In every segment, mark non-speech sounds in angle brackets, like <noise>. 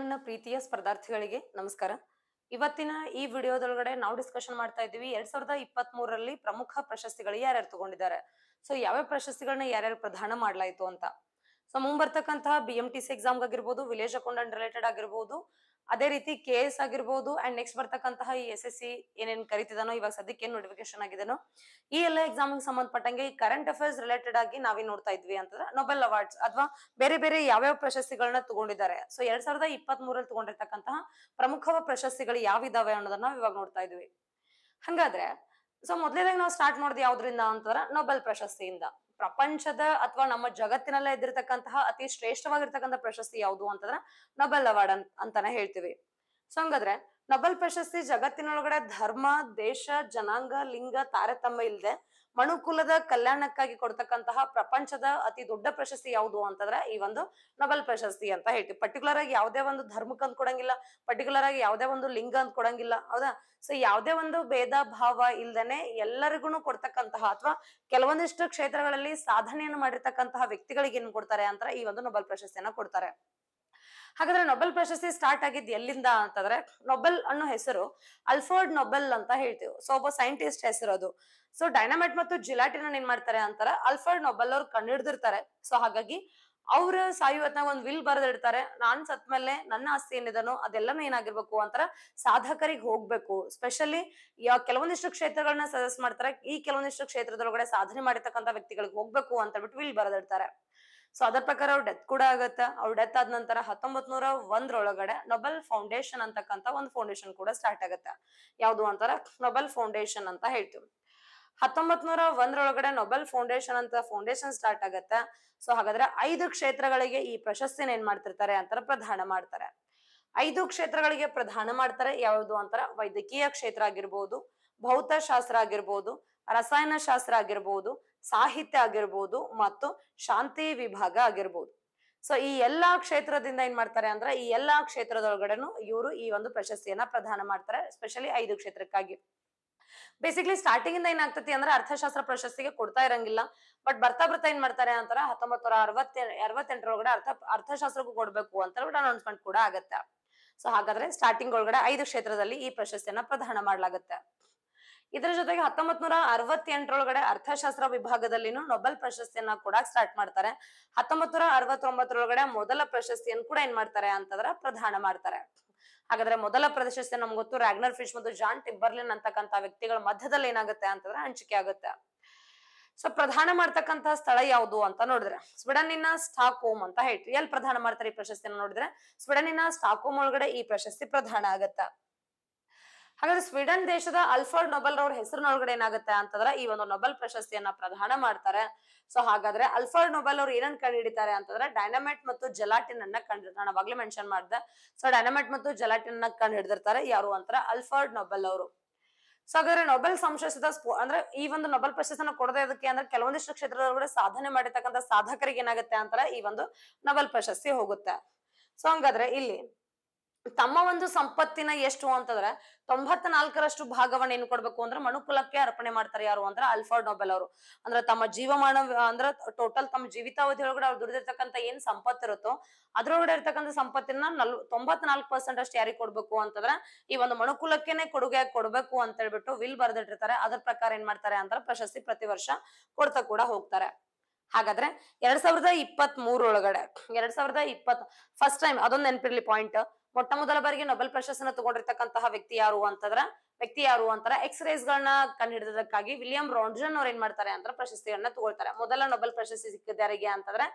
ನನ್ನ ಪ್ರೀತಿಯ ಸ್ಪರ್ಧಾರ್ಥಿಗಳಿಗೆ ನಮಸ್ಕಾರ ಇವತ್ತಿನ ಈ ವಿಡಿಯೋದೊಳಗಡೆ ನಾವು ಡಿಸ್ಕಷನ್ ಮಾಡ್ತಾ ಇದ್ದೀವಿ ಎರಡ್ ಸಾವಿರದ ಇಪ್ಪತ್ತ್ ಮೂರರಲ್ಲಿ ಪ್ರಮುಖ ಪ್ರಶಸ್ತಿಗಳು ಯಾರ್ಯಾರು ತಗೊಂಡಿದ್ದಾರೆ ಸೊ ಯಾವ ಪ್ರಶಸ್ತಿಗಳನ್ನ ಯಾರ್ಯಾರು ಪ್ರದಾನ ಮಾಡ್ಲಾಯ್ತು ಅಂತ ಸೊ ಮುಂಬರ್ತಕ್ಕಂತಹ B M T C exam ಆಗಿರ್ಬೋದು ವಿಲೇಜ್ ಅಕೌಂಟೆಂಟ್ ರಿಲೇಟೆಡ್ ಆಗಿರ್ಬೋದು ಅದೇ ರೀತಿ ಕೆ ಎಸ್ ಆಗಿರ್ಬೋದು ಅಂಡ್ ನೆಕ್ಸ್ಟ್ ಬರ್ತಕ್ಕಂತಹ ಈ ಎಸ್ ಎಸ್ ಸಿ ಏನೇನ್ ಕರಿತಿದಾನೋ ಇವಾಗ ಸದ್ಯಕ್ಕೆ ಏನ್ ನೋಟಿಫಿಕೇಶನ್ ಆಗಿದೆನೋ ಈ ಎಲ್ಲ ಎಕ್ಸಾಮ್ ಸಂಬಂಧಪಟ್ಟಂಗೆ ಈ ಕರೆಂಟ್ ಅಫೇರ್ಸ್ ರಿಲೇಟೆಡ್ ಆಗಿ ನಾವೇನ್ ನೋಡ್ತಾ ಇದ್ವಿ ಅಂತಂದ್ರೆ ನೊಬೆಲ್ ಅವಾರ್ಡ್ಸ್ ಅಥವಾ ಬೇರೆ ಬೇರೆ ಯಾವ್ಯಾವ ಪ್ರಶಸ್ತಿಗಳನ್ನ ತಗೊಂಡಿದ್ದಾರೆ ಸೊ ಎರಡ್ ಸಾವಿರದ ಇಪ್ಪತ್ತ್ ಮೂರಲ್ಲಿ ತಗೊಂಡಿರ್ತಕ್ಕಂತಹ ಪ್ರಮುಖ ಪ್ರಶಸ್ತಿಗಳು ಯಾವಿದಾವೆ ಅನ್ನೋದನ್ನ ಇವಾಗ ನೋಡ್ತಾ ಇದ್ವಿ ಹಂಗಾದ್ರೆ ಸೊ ಮೊದಲೇದಾಗಿ ನಾವು ಸ್ಟಾರ್ಟ್ ಮಾಡೋದು ಯಾವ್ದ್ರಿಂದ ಅಂತಂದ್ರೆ ನೊಬೆಲ್ ಪ್ರಶಸ್ತಿಯಿಂದ ಪ್ರಪಂಚದ ಅಥವಾ ನಮ್ಮ ಜಗತ್ತಿನಲ್ಲೇ ಇದ್ದಿರ್ತಕ್ಕಂತಹ ಅತಿ ಶ್ರೇಷ್ಠವಾಗಿರ್ತಕ್ಕಂಥ ಪ್ರಶಸ್ತಿ ಯಾವುದು ಅಂತಂದ್ರೆ ನೊಬೆಲ್ ಅವಾರ್ಡ್ ಅಂತಾನೆ ಹೇಳ್ತೀವಿ ಸೊ ಹಂಗಾದ್ರೆ ನೊಬೆಲ್ ಪ್ರಶಸ್ತಿ ಜಗತ್ತಿನೊಳಗಡೆ ಧರ್ಮ ದೇಶ ಜನಾಂಗ ಲಿಂಗ ತಾರತಮ್ಯ ಇಲ್ಲದೆ ಮನುಕುಲದ ಕಲ್ಯಾಣಕ್ಕಾಗಿ ಕೊಡ್ತಕ್ಕಂತಹ ಪ್ರಪಂಚದ ಅತಿ ದೊಡ್ಡ ಪ್ರಶಸ್ತಿ ಯಾವುದು ಅಂತಂದ್ರೆ ಈ ಒಂದು ನೊಬೆಲ್ ಪ್ರಶಸ್ತಿ ಅಂತ ಹೇಳ್ತೀವಿ ಪರ್ಟಿಕ್ಯುಲರ್ ಆಗಿ ಯಾವುದೇ ಒಂದು ಧರ್ಮಕ್ಕೆ ಅಂತ ಕೊಡಂಗಿಲ್ಲ ಪರ್ಟಿಕ್ಯುಲರ್ ಆಗಿ ಯಾವುದೇ ಒಂದು ಲಿಂಗ ಅಂತ ಕೊಡಂಗಿಲ್ಲ ಹೌದಾ ಸೊ ಯಾವುದೇ ಒಂದು ಭೇದ ಭಾವ ಇಲ್ದೇನೆ ಎಲ್ಲರಿಗೂ ಕೊಡ್ತಕ್ಕಂತಹ ಅಥವಾ ಕೆಲವೊಂದಿಷ್ಟು ಕ್ಷೇತ್ರಗಳಲ್ಲಿ ಸಾಧನೆಯನ್ನು ಮಾಡಿರ್ತಕ್ಕಂತಹ ವ್ಯಕ್ತಿಗಳಿಗೆ ಏನ್ ಕೊಡ್ತಾರೆ ಅಂತ ಈ ಒಂದು ನೊಬೆಲ್ ಪ್ರಶಸ್ತಿಯನ್ನ ಕೊಡ್ತಾರೆ ಹಾಗಾದ್ರೆ ನೊಬೆಲ್ ಪ್ರಶಸ್ತಿ ಸ್ಟಾರ್ಟ್ ಆಗಿದ್ ಎಲ್ಲಿಂದ ಅಂತಂದ್ರೆ ನೊಬೆಲ್ ಅನ್ನೋ ಹೆಸರು ಅಲ್ಫರ್ಡ್ ನೊಬೆಲ್ ಅಂತ ಹೇಳ್ತೀವಿ ಸೊ ಒಬ್ಬ ಸೈಂಟಿಸ್ಟ್ ಹೆಸರು ಅದು ಸೊ ಡೈನಮೈಟ್ ಮತ್ತು ಜಿಲಾಟಿನ ಏನ್ ಮಾಡ್ತಾರೆ ಅಂತಾರೆ ಅಲ್ಫರ್ಡ್ ನೊಬೆಲ್ ಅವ್ರು ಕಂಡುಹಿಡ್ದಿರ್ತಾರೆ ಸೊ ಹಾಗಾಗಿ ಅವ್ರ ಸಾಯುವ ಒಂದ್ ವಿಲ್ ಬರೆದಿಡ್ತಾರೆ ನಾನ್ ಸತ್ ಮೇಲೆ ನನ್ನ ಆಸ್ತಿ ಏನಿದನೋ ಅದೆಲ್ಲನೂ ಏನಾಗಿರ್ಬೇಕು ಅಂತಾರ ಸಾಧಕರಿಗೆ ಹೋಗ್ಬೇಕು ಸ್ಪೆಷಲಿ ಕೆಲವೊಂದಿಷ್ಟು ಕ್ಷೇತ್ರಗಳನ್ನ ಸಜೆಸ್ಟ್ ಮಾಡ್ತಾರೆ ಈ ಕೆಲವೊಂದಿಷ್ಟು ಕ್ಷೇತ್ರದೊಳಗಡೆ ಸಾಧನೆ ಮಾಡಿರ್ತಕ್ಕಂಥ ವ್ಯಕ್ತಿಗಳಿಗೆ ಹೋಗ್ಬೇಕು ಅಂತ ಬಿಟ್ಟು ವಿಲ್ ಬರೆದಿಡ್ತಾರೆ ಸೊ ಅದರ ಪ್ರಕಾರ ಅವ್ರ ಡೆತ್ ಕೂಡ ಆಗುತ್ತೆ ಅವ್ರ ಡೆತ್ ಆದ ನಂತರ ಹತ್ತೊಂಬತ್ ನೂರ ಒಂದ್ರೊಳಗಡೆ ನೊಬೆಲ್ ಫೌಂಡೇಶನ್ ಅಂತಕ್ಕಂತ ಒಂದು ಫೌಂಡೇಶನ್ ಕೂಡ ಸ್ಟಾರ್ಟ್ ಆಗುತ್ತೆ ಯಾವ್ದು ಅಂತಾರ ನೊಬೆಲ್ ಫೌಂಡೇಶನ್ ಅಂತ ಹೇಳ್ತೀವಿ ಹತ್ತೊಂಬತ್ ನೂರ ಒಂದ್ರೊಳಗಡೆ ನೊಬೆಲ್ ಫೌಂಡೇಶನ್ ಅಂತ ಫೌಂಡೇಶನ್ ಸ್ಟಾರ್ಟ್ ಆಗತ್ತೆ ಸೊ ಹಾಗಾದ್ರೆ ಐದು ಕ್ಷೇತ್ರಗಳಿಗೆ ಈ ಪ್ರಶಸ್ತಿನ ಏನ್ ಮಾಡ್ತಿರ್ತಾರೆ ಅಂತಾರ ಪ್ರಧಾನ ಮಾಡ್ತಾರೆ ಐದು ಕ್ಷೇತ್ರಗಳಿಗೆ ಪ್ರಧಾನ ಮಾಡ್ತಾರೆ ಯಾವುದು ಅಂತಾರ ವೈದ್ಯಕೀಯ ಕ್ಷೇತ್ರ ಆಗಿರ್ಬೋದು ಭೌತಶಾಸ್ತ್ರ ಆಗಿರ್ಬೋದು ಶಾಸ್ತ್ರ ಆಗಿರ್ಬೋದು ಸಾಹಿತ್ಯ ಆಗಿರ್ಬೋದು ಮತ್ತು ಶಾಂತಿ ವಿಭಾಗ ಆಗಿರ್ಬೋದು ಸೊ ಈ ಎಲ್ಲಾ ಕ್ಷೇತ್ರದಿಂದ ಏನ್ ಮಾಡ್ತಾರೆ ಅಂದ್ರೆ ಈ ಎಲ್ಲಾ ಕ್ಷೇತ್ರದೊಳಗಡೆನು ಇವರು ಈ ಒಂದು ಪ್ರಶಸ್ತಿಯನ್ನ ಪ್ರದಾನ ಮಾಡ್ತಾರೆ ಸ್ಪೆಷಲಿ ಐದು ಕ್ಷೇತ್ರಕ್ಕಾಗಿ ಬೇಸಿಕಲಿ ಸ್ಟಾರ್ಟಿಂಗ್ ಇಂದ ಏನಾಗ್ತತಿ ಅಂದ್ರೆ ಅರ್ಥಶಾಸ್ತ್ರ ಪ್ರಶಸ್ತಿಗೆ ಕೊಡ್ತಾ ಇರಂಗಿಲ್ಲ ಬಟ್ ಬರ್ತಾ ಬರ್ತಾ ಏನ್ ಮಾಡ್ತಾರೆ ಅಂತಾರ ಹತ್ತೊಂಬತ್ ನೂರ ಅರವತ್ತ ಅರವತ್ತೆಂಟರೊಳಗಡೆ ಅರ್ಥ ಅರ್ಥಶಾಸ್ತ್ರಕ್ಕೂ ಕೊಡ್ಬೇಕು ಅಂತ ಅನೌನ್ಸ್ಮೆಂಟ್ ಕೂಡ ಆಗತ್ತೆ ಸೊ ಹಾಗಾದ್ರೆ ಸ್ಟಾರ್ಟಿಂಗ್ ಒಳಗಡೆ ಐದು ಕ್ಷೇತ್ರದಲ್ಲಿ ಈ ಪ್ರಶಸ್ತಿಯನ್ನ ಪ್ರದಾನ ಮಾಡ್ಲಾಗತ್ತೆ ಇದರ ಜೊತೆಗೆ ಹತ್ತೊಂಬತ್ ನೂರ ಅರವತ್ತೆಂಟರೊಳಗಡೆ ಅರ್ಥಶಾಸ್ತ್ರ ವಿಭಾಗದಲ್ಲಿನೂ ನೊಬೆಲ್ ಪ್ರಶಸ್ತಿಯನ್ನ ಕೂಡ ಸ್ಟಾರ್ಟ್ ಮಾಡ್ತಾರೆ ಹತ್ತೊಂಬತ್ ನೂರ ಅರವತ್ತೊಂಬತ್ತರೊಳಗಡೆ ಮೊದಲ ಪ್ರಶಸ್ತಿಯನ್ನು ಕೂಡ ಏನ್ ಮಾಡ್ತಾರೆ ಅಂತಂದ್ರೆ ಪ್ರಧಾನ ಮಾಡ್ತಾರೆ ಹಾಗಾದ್ರೆ ಮೊದಲ ಪ್ರಶಸ್ತಿ ನಮ್ಗೆ ಗೊತ್ತು ರಾಗ್ನರ್ ಫಿಶ್ ಮತ್ತು ಜಾನ್ ಟಿಬ್ಬರ್ಲಿನ್ ಅಂತಕ್ಕಂಥ ವ್ಯಕ್ತಿಗಳ ಮಧ್ಯದಲ್ಲಿ ಏನಾಗುತ್ತೆ ಅಂತಂದ್ರೆ ಹಂಚಿಕೆ ಆಗುತ್ತೆ ಸೊ ಪ್ರಧಾನ ಮಾಡ್ತಕ್ಕಂತಹ ಸ್ಥಳ ಯಾವುದು ಅಂತ ನೋಡಿದ್ರೆ ಸ್ವಿಡನ್ನಿನ ಸ್ಟಾಕ್ಹೋಮ್ ಅಂತ ಹೇಳ್ತೀವಿ ಎಲ್ಲಿ ಪ್ರಧಾನ ಮಾಡ್ತಾರೆ ಈ ಪ್ರಶಸ್ತಿಯನ್ನು ನೋಡಿದ್ರೆ ಸ್ವಿಡನ್ನಿನ ಸ್ಟಾಕ್ಹೋಮ್ ಒಳಗಡೆ ಈ ಪ್ರಶಸ್ತಿ ಪ್ರಧಾನ ಆಗತ್ತ ಹಾಗಾದ್ರೆ ಸ್ವೀಡನ್ ದೇಶದ ಅಲ್ಫರ್ಡ್ ನೊಬೆಲ್ ಹೆಸರು ಹೆಸರಿನೊಳಗಡೆ ಏನಾಗುತ್ತೆ ಅಂತಂದ್ರೆ ಈ ಒಂದು ನೊಬೆಲ್ ಪ್ರಶಸ್ತಿಯನ್ನ ಪ್ರದಾನ ಮಾಡ್ತಾರೆ ಸೊ ಹಾಗಾದ್ರೆ ಅಲ್ಫರ್ಡ್ ನೊಬೆಲ್ ಅವ್ರು ಏನನ್ನ ಕಂಡು ಹಿಡಿತಾರೆ ಅಂತಂದ್ರೆ ಡೈನಮೈಟ್ ಮತ್ತು ಜಲಾಟಿನ್ ಅನ್ನ ಕಂಡು ನಾನು ಅವಾಗ್ಲೇ ಮೆನ್ಷನ್ ಮಾಡಿದೆ ಸೊ ಡೈನಮೈಟ್ ಮತ್ತು ಜಲಾಟಿನ್ ಅನ್ನ ಕಂಡು ಹಿಡಿದಿರ್ತಾರೆ ಯಾರು ಅಂತಾರೆ ಅಲ್ಫರ್ಡ್ ನೊಬೆಲ್ ಅವರು ಸೊ ಹಾಗಾದ್ರೆ ನೊಬೆಲ್ ಸಂಶಯಿಸಿದ ಅಂದ್ರೆ ಈ ಒಂದು ನೊಬೆಲ್ ಪ್ರಶಸ್ತಿನ ಕೊಡದೇ ಅದಕ್ಕೆ ಅಂದ್ರೆ ಕೆಲವೊಂದಿಷ್ಟು ಕ್ಷೇತ್ರದೊಳಗಡೆ ಸಾಧನೆ ಮಾಡಿರ್ತಕ್ಕಂಥ ಸಾಧಕರಿಗೆ ಏನಾಗುತ್ತೆ ಅಂತಾರೆ ಈ ಒಂದು ನೊಬೆಲ್ ಪ್ರಶಸ್ತಿ ಹೋಗುತ್ತೆ ಸೊ ಹಂಗಾದ್ರೆ ಇಲ್ಲಿ ತಮ್ಮ ಒಂದು ಸಂಪತ್ತಿನ ಎಷ್ಟು ಅಂತಂದ್ರೆ ತೊಂಬತ್ನಾಲ್ಕರಷ್ಟು ನಾಲ್ಕರಷ್ಟು ಭಾಗವನ್ನ ಏನ್ ಕೊಡ್ಬೇಕು ಅಂದ್ರೆ ಮನುಕುಲಕ್ಕೆ ಅರ್ಪಣೆ ಮಾಡ್ತಾರೆ ಯಾರು ಅಂದ್ರೆ ಅಲ್ಫರ್ಡ್ ನೊಬೆಲ್ ಅವರು ಅಂದ್ರೆ ತಮ್ಮ ಜೀವಮಾನ ಅಂದ್ರೆ ಟೋಟಲ್ ತಮ್ಮ ಜೀವಿತಾವಧಿ ಒಳಗಡೆ ಅವ್ರು ದುಡಿದಿರ್ತಕ್ಕಂಥ ಏನ್ ಇರುತ್ತೋ ಅದ್ರೊಳಗಡೆ ಇರ್ತಕ್ಕಂಥ ಸಂಪತ್ತಿನ ನಲ್ ತೊಂಬತ್ ಪರ್ಸೆಂಟ್ ಅಷ್ಟು ಯಾರಿಗೆ ಕೊಡ್ಬೇಕು ಅಂತಂದ್ರೆ ಈ ಒಂದು ಮನುಕುಲಕ್ಕೆನೆ ಕೊಡುಗೆ ಕೊಡ್ಬೇಕು ಅಂತ ಹೇಳ್ಬಿಟ್ಟು ವಿಲ್ ಬರೆದಿಟ್ಟಿರ್ತಾರೆ ಅದ್ರ ಪ್ರಕಾರ ಏನ್ ಮಾಡ್ತಾರೆ ಅಂದ್ರೆ ಪ್ರಶಸ್ತಿ ಪ್ರತಿ ವರ್ಷ ಕೊಡ್ತಾ ಕೂಡ ಹೋಗ್ತಾರೆ ಹಾಗಾದ್ರೆ ಎರಡ್ ಸಾವಿರದ ಇಪ್ಪತ್ತ್ ಮೂರೊಳಗಡೆ ಎರಡ್ ಸಾವಿರದ ಇಪ್ಪತ್ ಫಸ್ಟ್ ಟೈಮ್ ಅದೊಂದು ನೆನಪಿರ್ಲಿ ಪಾಯಿಂಟ್ ಮೊಟ್ಟ ಮೊದಲ ಬಾರಿಗೆ ನೊಬೆಲ್ ಪ್ರಶಸ್ತಿನ ತಗೊಂಡಿರ್ತಕ್ಕಂತಹ ವ್ಯಕ್ತಿ ಯಾರು ಅಂತಂದ್ರ ವ್ಯಕ್ತಿ ಯಾರು ಅಂತಾರ ಎಕ್ಸ್ ರೇಸ್ ಗಳನ್ನ ಕಂಡುಹಿಡಿದಕ್ಕಾಗಿ ವಿಲಿಯಂ ರಾಂಡ್ರನ್ ಅವ್ರ ಏನ್ ಮಾಡ್ತಾರೆ ಅಂತ ಪ್ರಶಸ್ತಿಯನ್ನ ತಗೊಳ್ತಾರೆ ಮೊದಲ ನೊಬೆಲ್ ಪ್ರಶಸ್ತಿ ಸಿಕ್ಕಿದ ಯಾರಿಗೆ ಅಂತಂದ್ರೆ